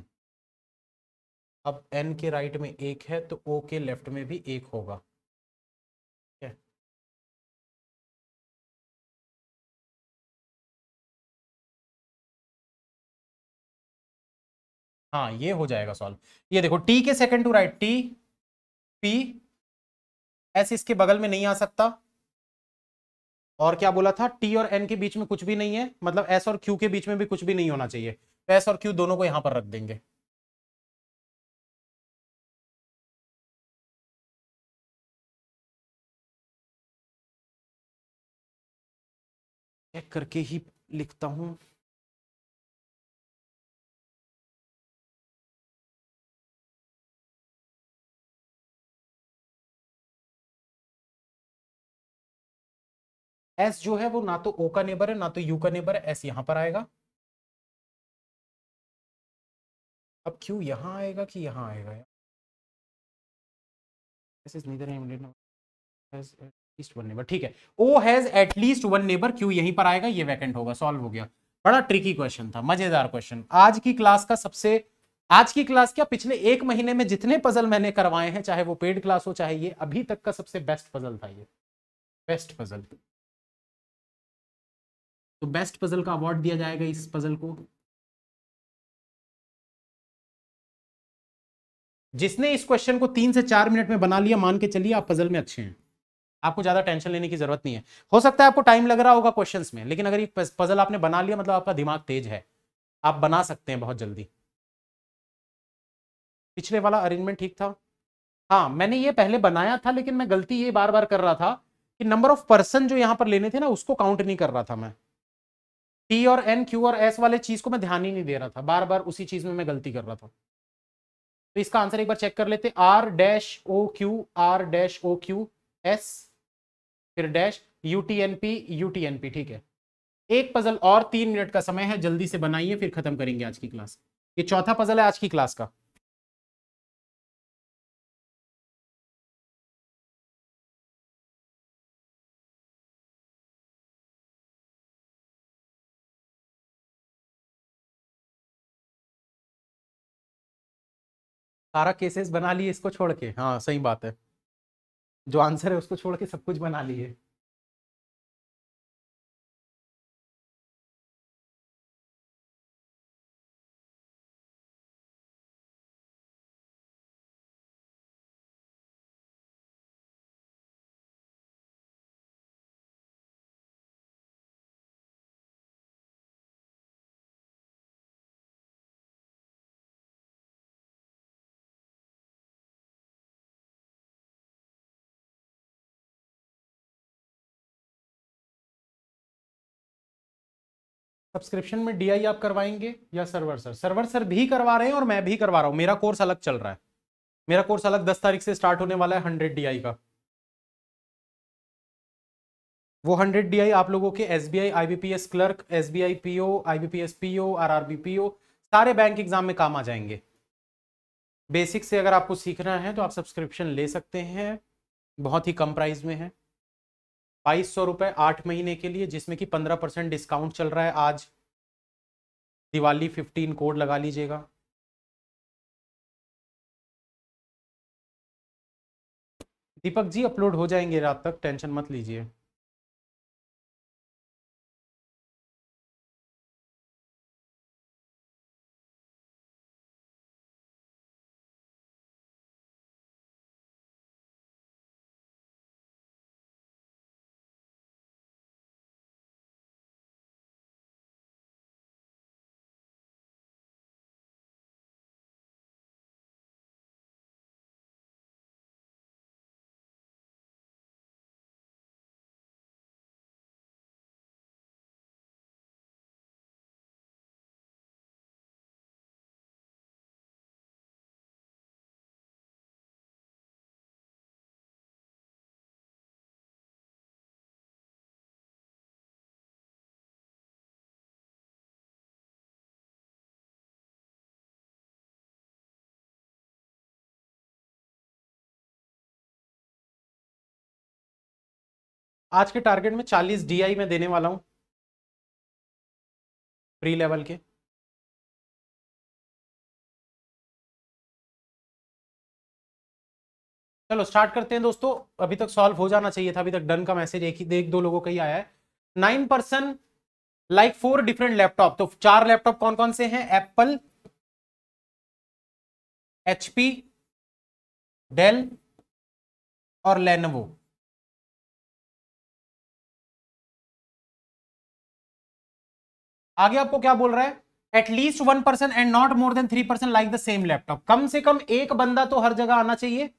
अब एन के राइट में एक है तो ओ के लेफ्ट में भी एक होगा हाँ ये हो जाएगा सॉल्व ये देखो टी के second to right T P S इसके बगल में नहीं आ सकता और क्या बोला था टी और एन के बीच में कुछ भी नहीं है मतलब एस और क्यू के बीच में भी कुछ भी नहीं होना चाहिए तो एस और क्यू दोनों को यहां पर रख देंगे करके ही लिखता हूं एस जो है वो ना तो ओ का नेबर है ना तो यू का नेबर है एस यहां पर आएगा अब क्यू यहां आएगा कि यहां आएगा यार this is neither embedded least one neighbour ठीक है O has at least one neighbour Q यहीं पर आएगा ये वैकेंट होगा सॉल्व हो गया बड़ा ट्रिकी क्वेश्चन था मजेदार क्वेश्चन आज की क्लास का सबसे आज की क्लास क्या पिछले एक महीने में जितने पजल मैंने करवाए हैं चाहे वो पेड क्लास हो चाहे ये अभी तक का सबसे बेस्ट पजल था ये बेस्ट पजल तो बेस्ट पजल का अवार्ड दिया जाएगा इस पजल को जिसने इस क्वेश्चन को तीन से चार मिनट में बना लिया मान के चलिए आप पजल में अच्छे हैं आपको ज्यादा टेंशन लेने की जरूरत नहीं है हो सकता है आपको टाइम लग रहा होगा क्वेश्चंस में लेकिन अगर ये पजल आपने बना लिया मतलब आपका दिमाग तेज है आप बना सकते हैं बहुत जल्दी पिछले वाला अरेंजमेंट ठीक था हाँ मैंने ये पहले बनाया था लेकिन मैं गलती ये बार बार कर रहा था कि नंबर ऑफ पर्सन जो यहाँ पर लेने थे ना उसको काउंट नहीं कर रहा था मैं टी और एन क्यू और एस वाले चीज को मैं ध्यान ही नहीं दे रहा था बार बार उसी चीज में मैं गलती कर रहा था तो इसका आंसर एक बार चेक कर लेते R dash O Q R dash O Q S फिर डैश यूटीएनपी यूटीएनपी ठीक है एक पजल और तीन मिनट का समय है जल्दी से बनाइए फिर खत्म करेंगे आज की क्लास ये चौथा पजल है आज की क्लास का सारा केसेस बना लिए इसको छोड़ के हाँ सही बात है जो आंसर है उसको छोड़ के सब कुछ बना लिए सब्सक्रिप्शन में डीआई आप करवाएंगे या सर्वर सर सर्वर सर भी करवा रहे हैं और मैं भी करवा रहा हूँ मेरा कोर्स अलग चल रहा है मेरा कोर्स अलग दस तारीख से स्टार्ट होने वाला है हंड्रेड डी का वो हंड्रेड डी आप लोगों के S B I I clerk S B I P O I R R B P O सारे बैंक एग्जाम में काम आ जाएंगे बेसिक से अगर आपको सीखना है तो आप सब्सक्रिप्शन ले सकते हैं बहुत ही कम प्राइस में है बाईस सौ रुपये आठ महीने के लिए जिसमें कि पंद्रह परसेंट डिस्काउंट चल रहा है आज दिवाली फिफ्टीन कोड लगा लीजिएगा दीपक जी अपलोड हो जाएंगे रात तक टेंशन मत लीजिए आज के टारगेट में 40 डीआई में देने वाला हूं प्री लेवल के चलो स्टार्ट करते हैं दोस्तों अभी तक सॉल्व हो जाना चाहिए था अभी तक डन का मैसेज एक ही एक दो लोगों का ही आया है nine percent like four different laptop तो चार लैपटॉप कौन कौन से हैं एप्पल एचपी डेल और लेनवो आगे आपको क्या बोल रहा है at least one percent and not more than three percent like the same laptop कम से कम एक बंदा तो हर जगह आना चाहिए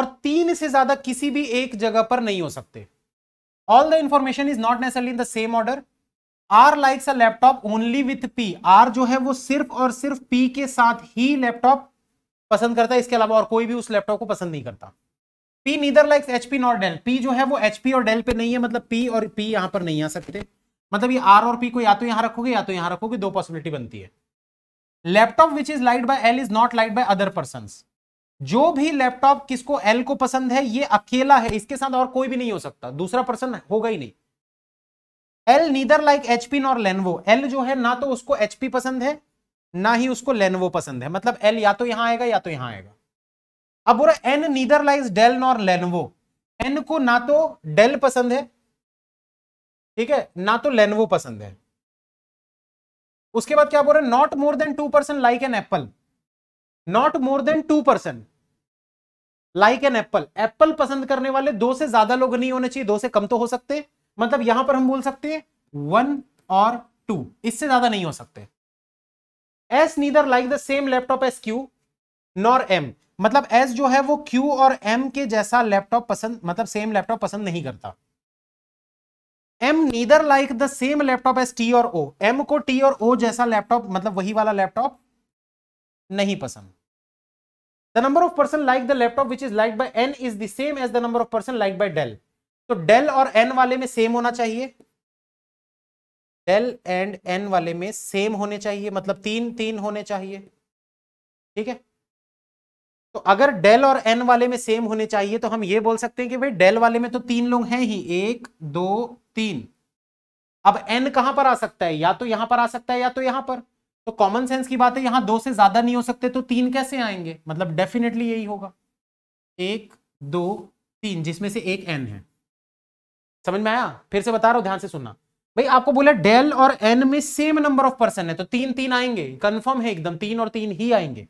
और तीन से ज्यादा किसी भी एक जगह पर नहीं हो सकते all the information is not necessarily in the same order R likes a laptop only with P R जो है वो सिर्फ और सिर्फ पी के साथ ही लैपटॉप पसंद करता है इसके अलावा और कोई भी उस लैपटॉप को पसंद नहीं करता P neither likes HP not Dell P जो है वो एचपी और डेल पे नहीं है मतलब पी और पी यहां पर नहीं आ सकते मतलब ये आर और पी को या तो यहां रखोगे या तो यहां रखोगे दो पॉसिबिलिटी बनती है laptop which is liked by L is not liked by other person जो भी लैपटॉप किसको एल को पसंद है ये अकेला है इसके साथ और कोई भी नहीं हो सकता दूसरा पर्सन होगा ही नहीं L neither like HP nor Lenovo L जो है ना तो उसको एचपी पसंद है ना ही उसको लेनवो पसंद है मतलब एल या तो यहां आएगा या तो यहां आएगा अब बोला N neither like Dell nor Lenovo N को ना तो डेल पसंद है ठीक है ना तो लेनवो पसंद है उसके बाद क्या बोल रहे हैं not more than two percent like an Apple not more than two percent like an Apple Apple पसंद करने वाले दो से ज्यादा लोग नहीं होने चाहिए दो से कम तो हो सकते मतलब यहां पर हम बोल सकते हैं वन और टू इससे ज्यादा नहीं हो सकते S neither like the same laptop S Q nor M मतलब एस जो है वो क्यू और एम के जैसा लैपटॉप पसंद मतलब सेम लैपटॉप पसंद नहीं करता M neither like the same laptop S T और ओ एम को टी और ओ जैसा लैपटॉप मतलब वही वाला लैपटॉप नहीं पसंद the number of person like the laptop which is like by N is the same as the number of person like by Dell तो डेल और एन वाले में सेम होना चाहिए डेल एंड एन वाले में सेम होने चाहिए मतलब तीन तीन होने चाहिए ठीक है तो अगर डेल और एन वाले में सेम होने चाहिए तो हम ये बोल सकते हैं कि भाई डेल वाले में तो तीन लोग हैं ही एक दो तीन अब एन कहां पर आ सकता है या तो यहां पर आ सकता है या तो यहां पर तो कॉमन सेंस की बात है यहां दो से ज्यादा नहीं हो सकते तो तीन कैसे आएंगे मतलब डेफिनेटली यही होगा एक दो तीन जिसमें से एक एन है समझ में आया फिर से बता रहा हूं ध्यान से सुनना भाई आपको बोला डेल और एन में सेम नंबर ऑफ पर्सन है तो तीन तीन आएंगे कंफर्म है एकदम तीन और तीन ही आएंगे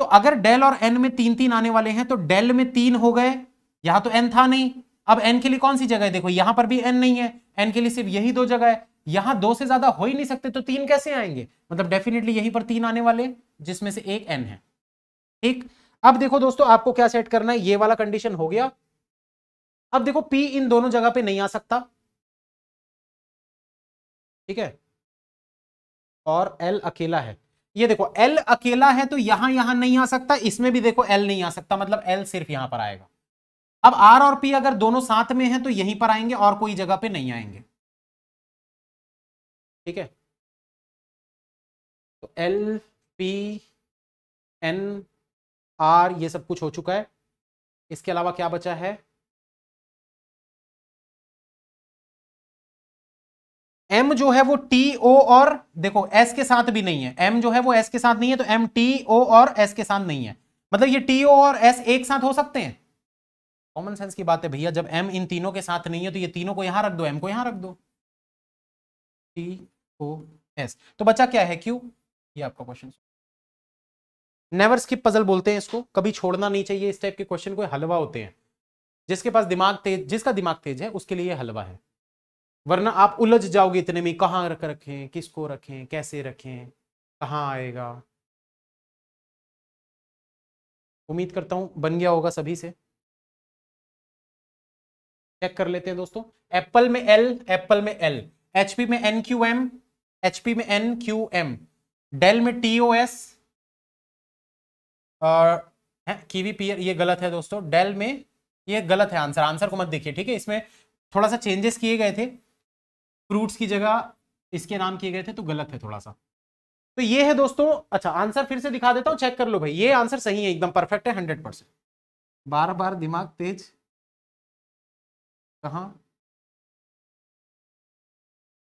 तो अगर डेल और एन में तीन तीन आने वाले हैं तो डेल में तीन हो गए यहां तो एन था नहीं अब एन के लिए कौन सी जगह है देखो यहां पर भी एन नहीं है एन के लिए सिर्फ यही दो जगह है यहां दो से ज्यादा हो ही नहीं सकते तो तीन कैसे आएंगे मतलब डेफिनेटली यहीं पर तीन आने वाले जिसमें से एक एन है ठीक अब देखो दोस्तों आपको क्या सेट करना है ये वाला कंडीशन हो गया अब देखो पी इन दोनों जगह पे नहीं आ सकता ठीक है और एल अकेला है ये देखो एल अकेला है तो यहां यहां नहीं आ सकता इसमें भी देखो एल नहीं आ सकता मतलब एल सिर्फ यहां पर आएगा अब आर और पी अगर दोनों साथ में हैं तो यहीं पर आएंगे और कोई जगह पे नहीं आएंगे ठीक है तो एल पी एन आर ये सब कुछ हो चुका है इसके अलावा क्या बचा है एम जो है वो टी ओ और देखो एस के साथ भी नहीं है एम जो है वो एस के साथ नहीं है तो एम टी ओ और एस के साथ नहीं है मतलब ये टी ओ और एस एक साथ हो सकते हैं कॉमन सेंस की बात है भैया जब एम इन तीनों के साथ नहीं है तो ये तीनों को यहां रख दो एम को यहां रख दो टी ओ एस तो बच्चा क्या है क्यू ये आपका क्वेश्चन नेवर स्किप पजल बोलते हैं इसको कभी छोड़ना नहीं चाहिए इस टाइप के क्वेश्चन को हलवा होते हैं जिसके पास दिमाग तेज जिसका दिमाग तेज है उसके लिए हलवा है वरना आप उलझ जाओगे इतने में कहाँ रख रखें किसको रखें कैसे रखें कहाँ आएगा उम्मीद करता हूं बन गया होगा सभी से चेक कर लेते हैं दोस्तों एप्पल में एल एप्पल में एल एचपी में एन क्यू एम एचपी में एन क्यू एम डेल में टी ओ एस और कीवी पीयर ये गलत है दोस्तों डेल में ये गलत है आंसर आंसर को मत देखिए ठीक है इसमें थोड़ा सा चेंजेस किए गए थे फ्रूट्स की जगह इसके नाम किए गए थे तो गलत है थोड़ा सा तो ये है दोस्तों अच्छा आंसर फिर से दिखा देता हूँ चेक कर लो भाई ये आंसर सही है एकदम परफेक्ट है हंड्रेड परसेंट बार बार दिमाग तेज कहा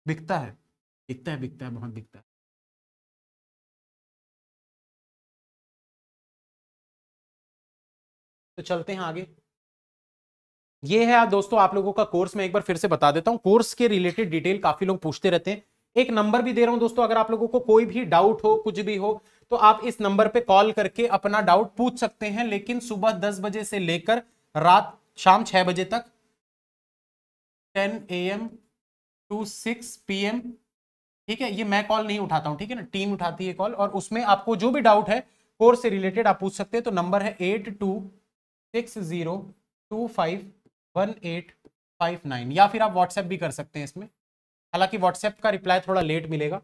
बिकता है बिकता है बिकता है बहुत बिकता है तो चलते हैं आगे ये है आप दोस्तों आप लोगों का कोर्स मैं एक बार फिर से बता देता हूँ कोर्स के रिलेटेड डिटेल काफी लोग पूछते रहते हैं एक नंबर भी दे रहा हूं दोस्तों अगर आप लोगों को कोई भी डाउट हो कुछ भी हो तो आप इस नंबर पे कॉल करके अपना डाउट पूछ सकते हैं लेकिन सुबह दस बजे से लेकर रात शाम छह बजे तक ten A M to six P M ठीक है ये मैं कॉल नहीं उठाता हूँ ठीक है ना टीम उठाती है कॉल और उसमें आपको जो भी डाउट है कोर्स से रिलेटेड आप पूछ सकते हैं तो नंबर है eight two six zero two five one eight five nine या फिर आप व्हाट्सएप भी कर सकते हैं इसमें हालांकि व्हाट्सएप का रिप्लाई थोड़ा लेट मिलेगा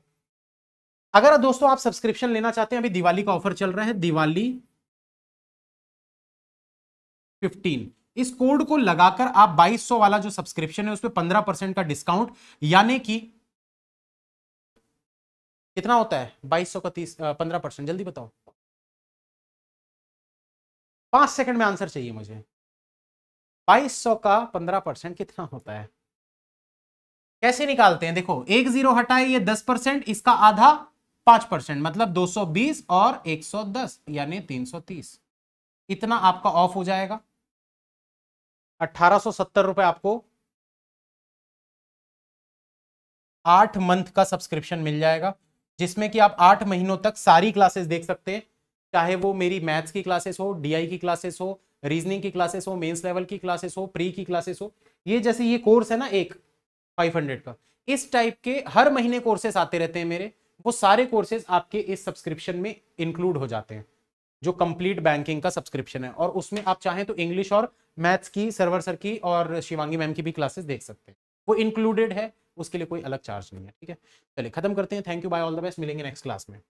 अगर दोस्तों आप सब्सक्रिप्शन लेना चाहते हैं अभी दिवाली का ऑफर चल रहा है दिवाली फिफ्टीन इस कोड को लगाकर आप 2200 वाला जो सब्सक्रिप्शन है उस पर पंद्रह परसेंट का डिस्काउंट यानी कि कितना होता है 2200 का तीस पंद्रह परसेंट जल्दी बताओ पांच सेकंड में आंसर चाहिए मुझे बाईस सौ का पंद्रह परसेंट कितना होता है कैसे निकालते हैं देखो एक जीरो हटाए ये दस परसेंट इसका आधा पांच परसेंट मतलब 220 और 110 यानी 330 इतना आपका ऑफ हो जाएगा अट्ठारह रुपए आपको आठ मंथ का सब्सक्रिप्शन मिल जाएगा जिसमें कि आप आठ महीनों तक सारी क्लासेस देख सकते हैं चाहे वो मेरी मैथ्स की क्लासेस हो डीआई की क्लासेस हो रीजनिंग की क्लासेस हो मेंस लेवल की क्लासेस हो प्री की क्लासेस हो ये जैसे ये कोर्स है ना एक 500 का इस टाइप के हर महीने कोर्सेस आते रहते हैं मेरे वो सारे कोर्सेज आपके इस सब्सक्रिप्शन में इंक्लूड हो जाते हैं जो कंप्लीट बैंकिंग का सब्सक्रिप्शन है और उसमें आप चाहें तो इंग्लिश और मैथ्स की सर्वर सर की और शिवांगी मैम की भी क्लासेस देख सकते हैं वो इंक्लूडेड है उसके लिए कोई अलग चार्ज नहीं है ठीक है चलिए खत्म करते हैं thank you bye all the best मिलेंगे नेक्स्ट क्लास में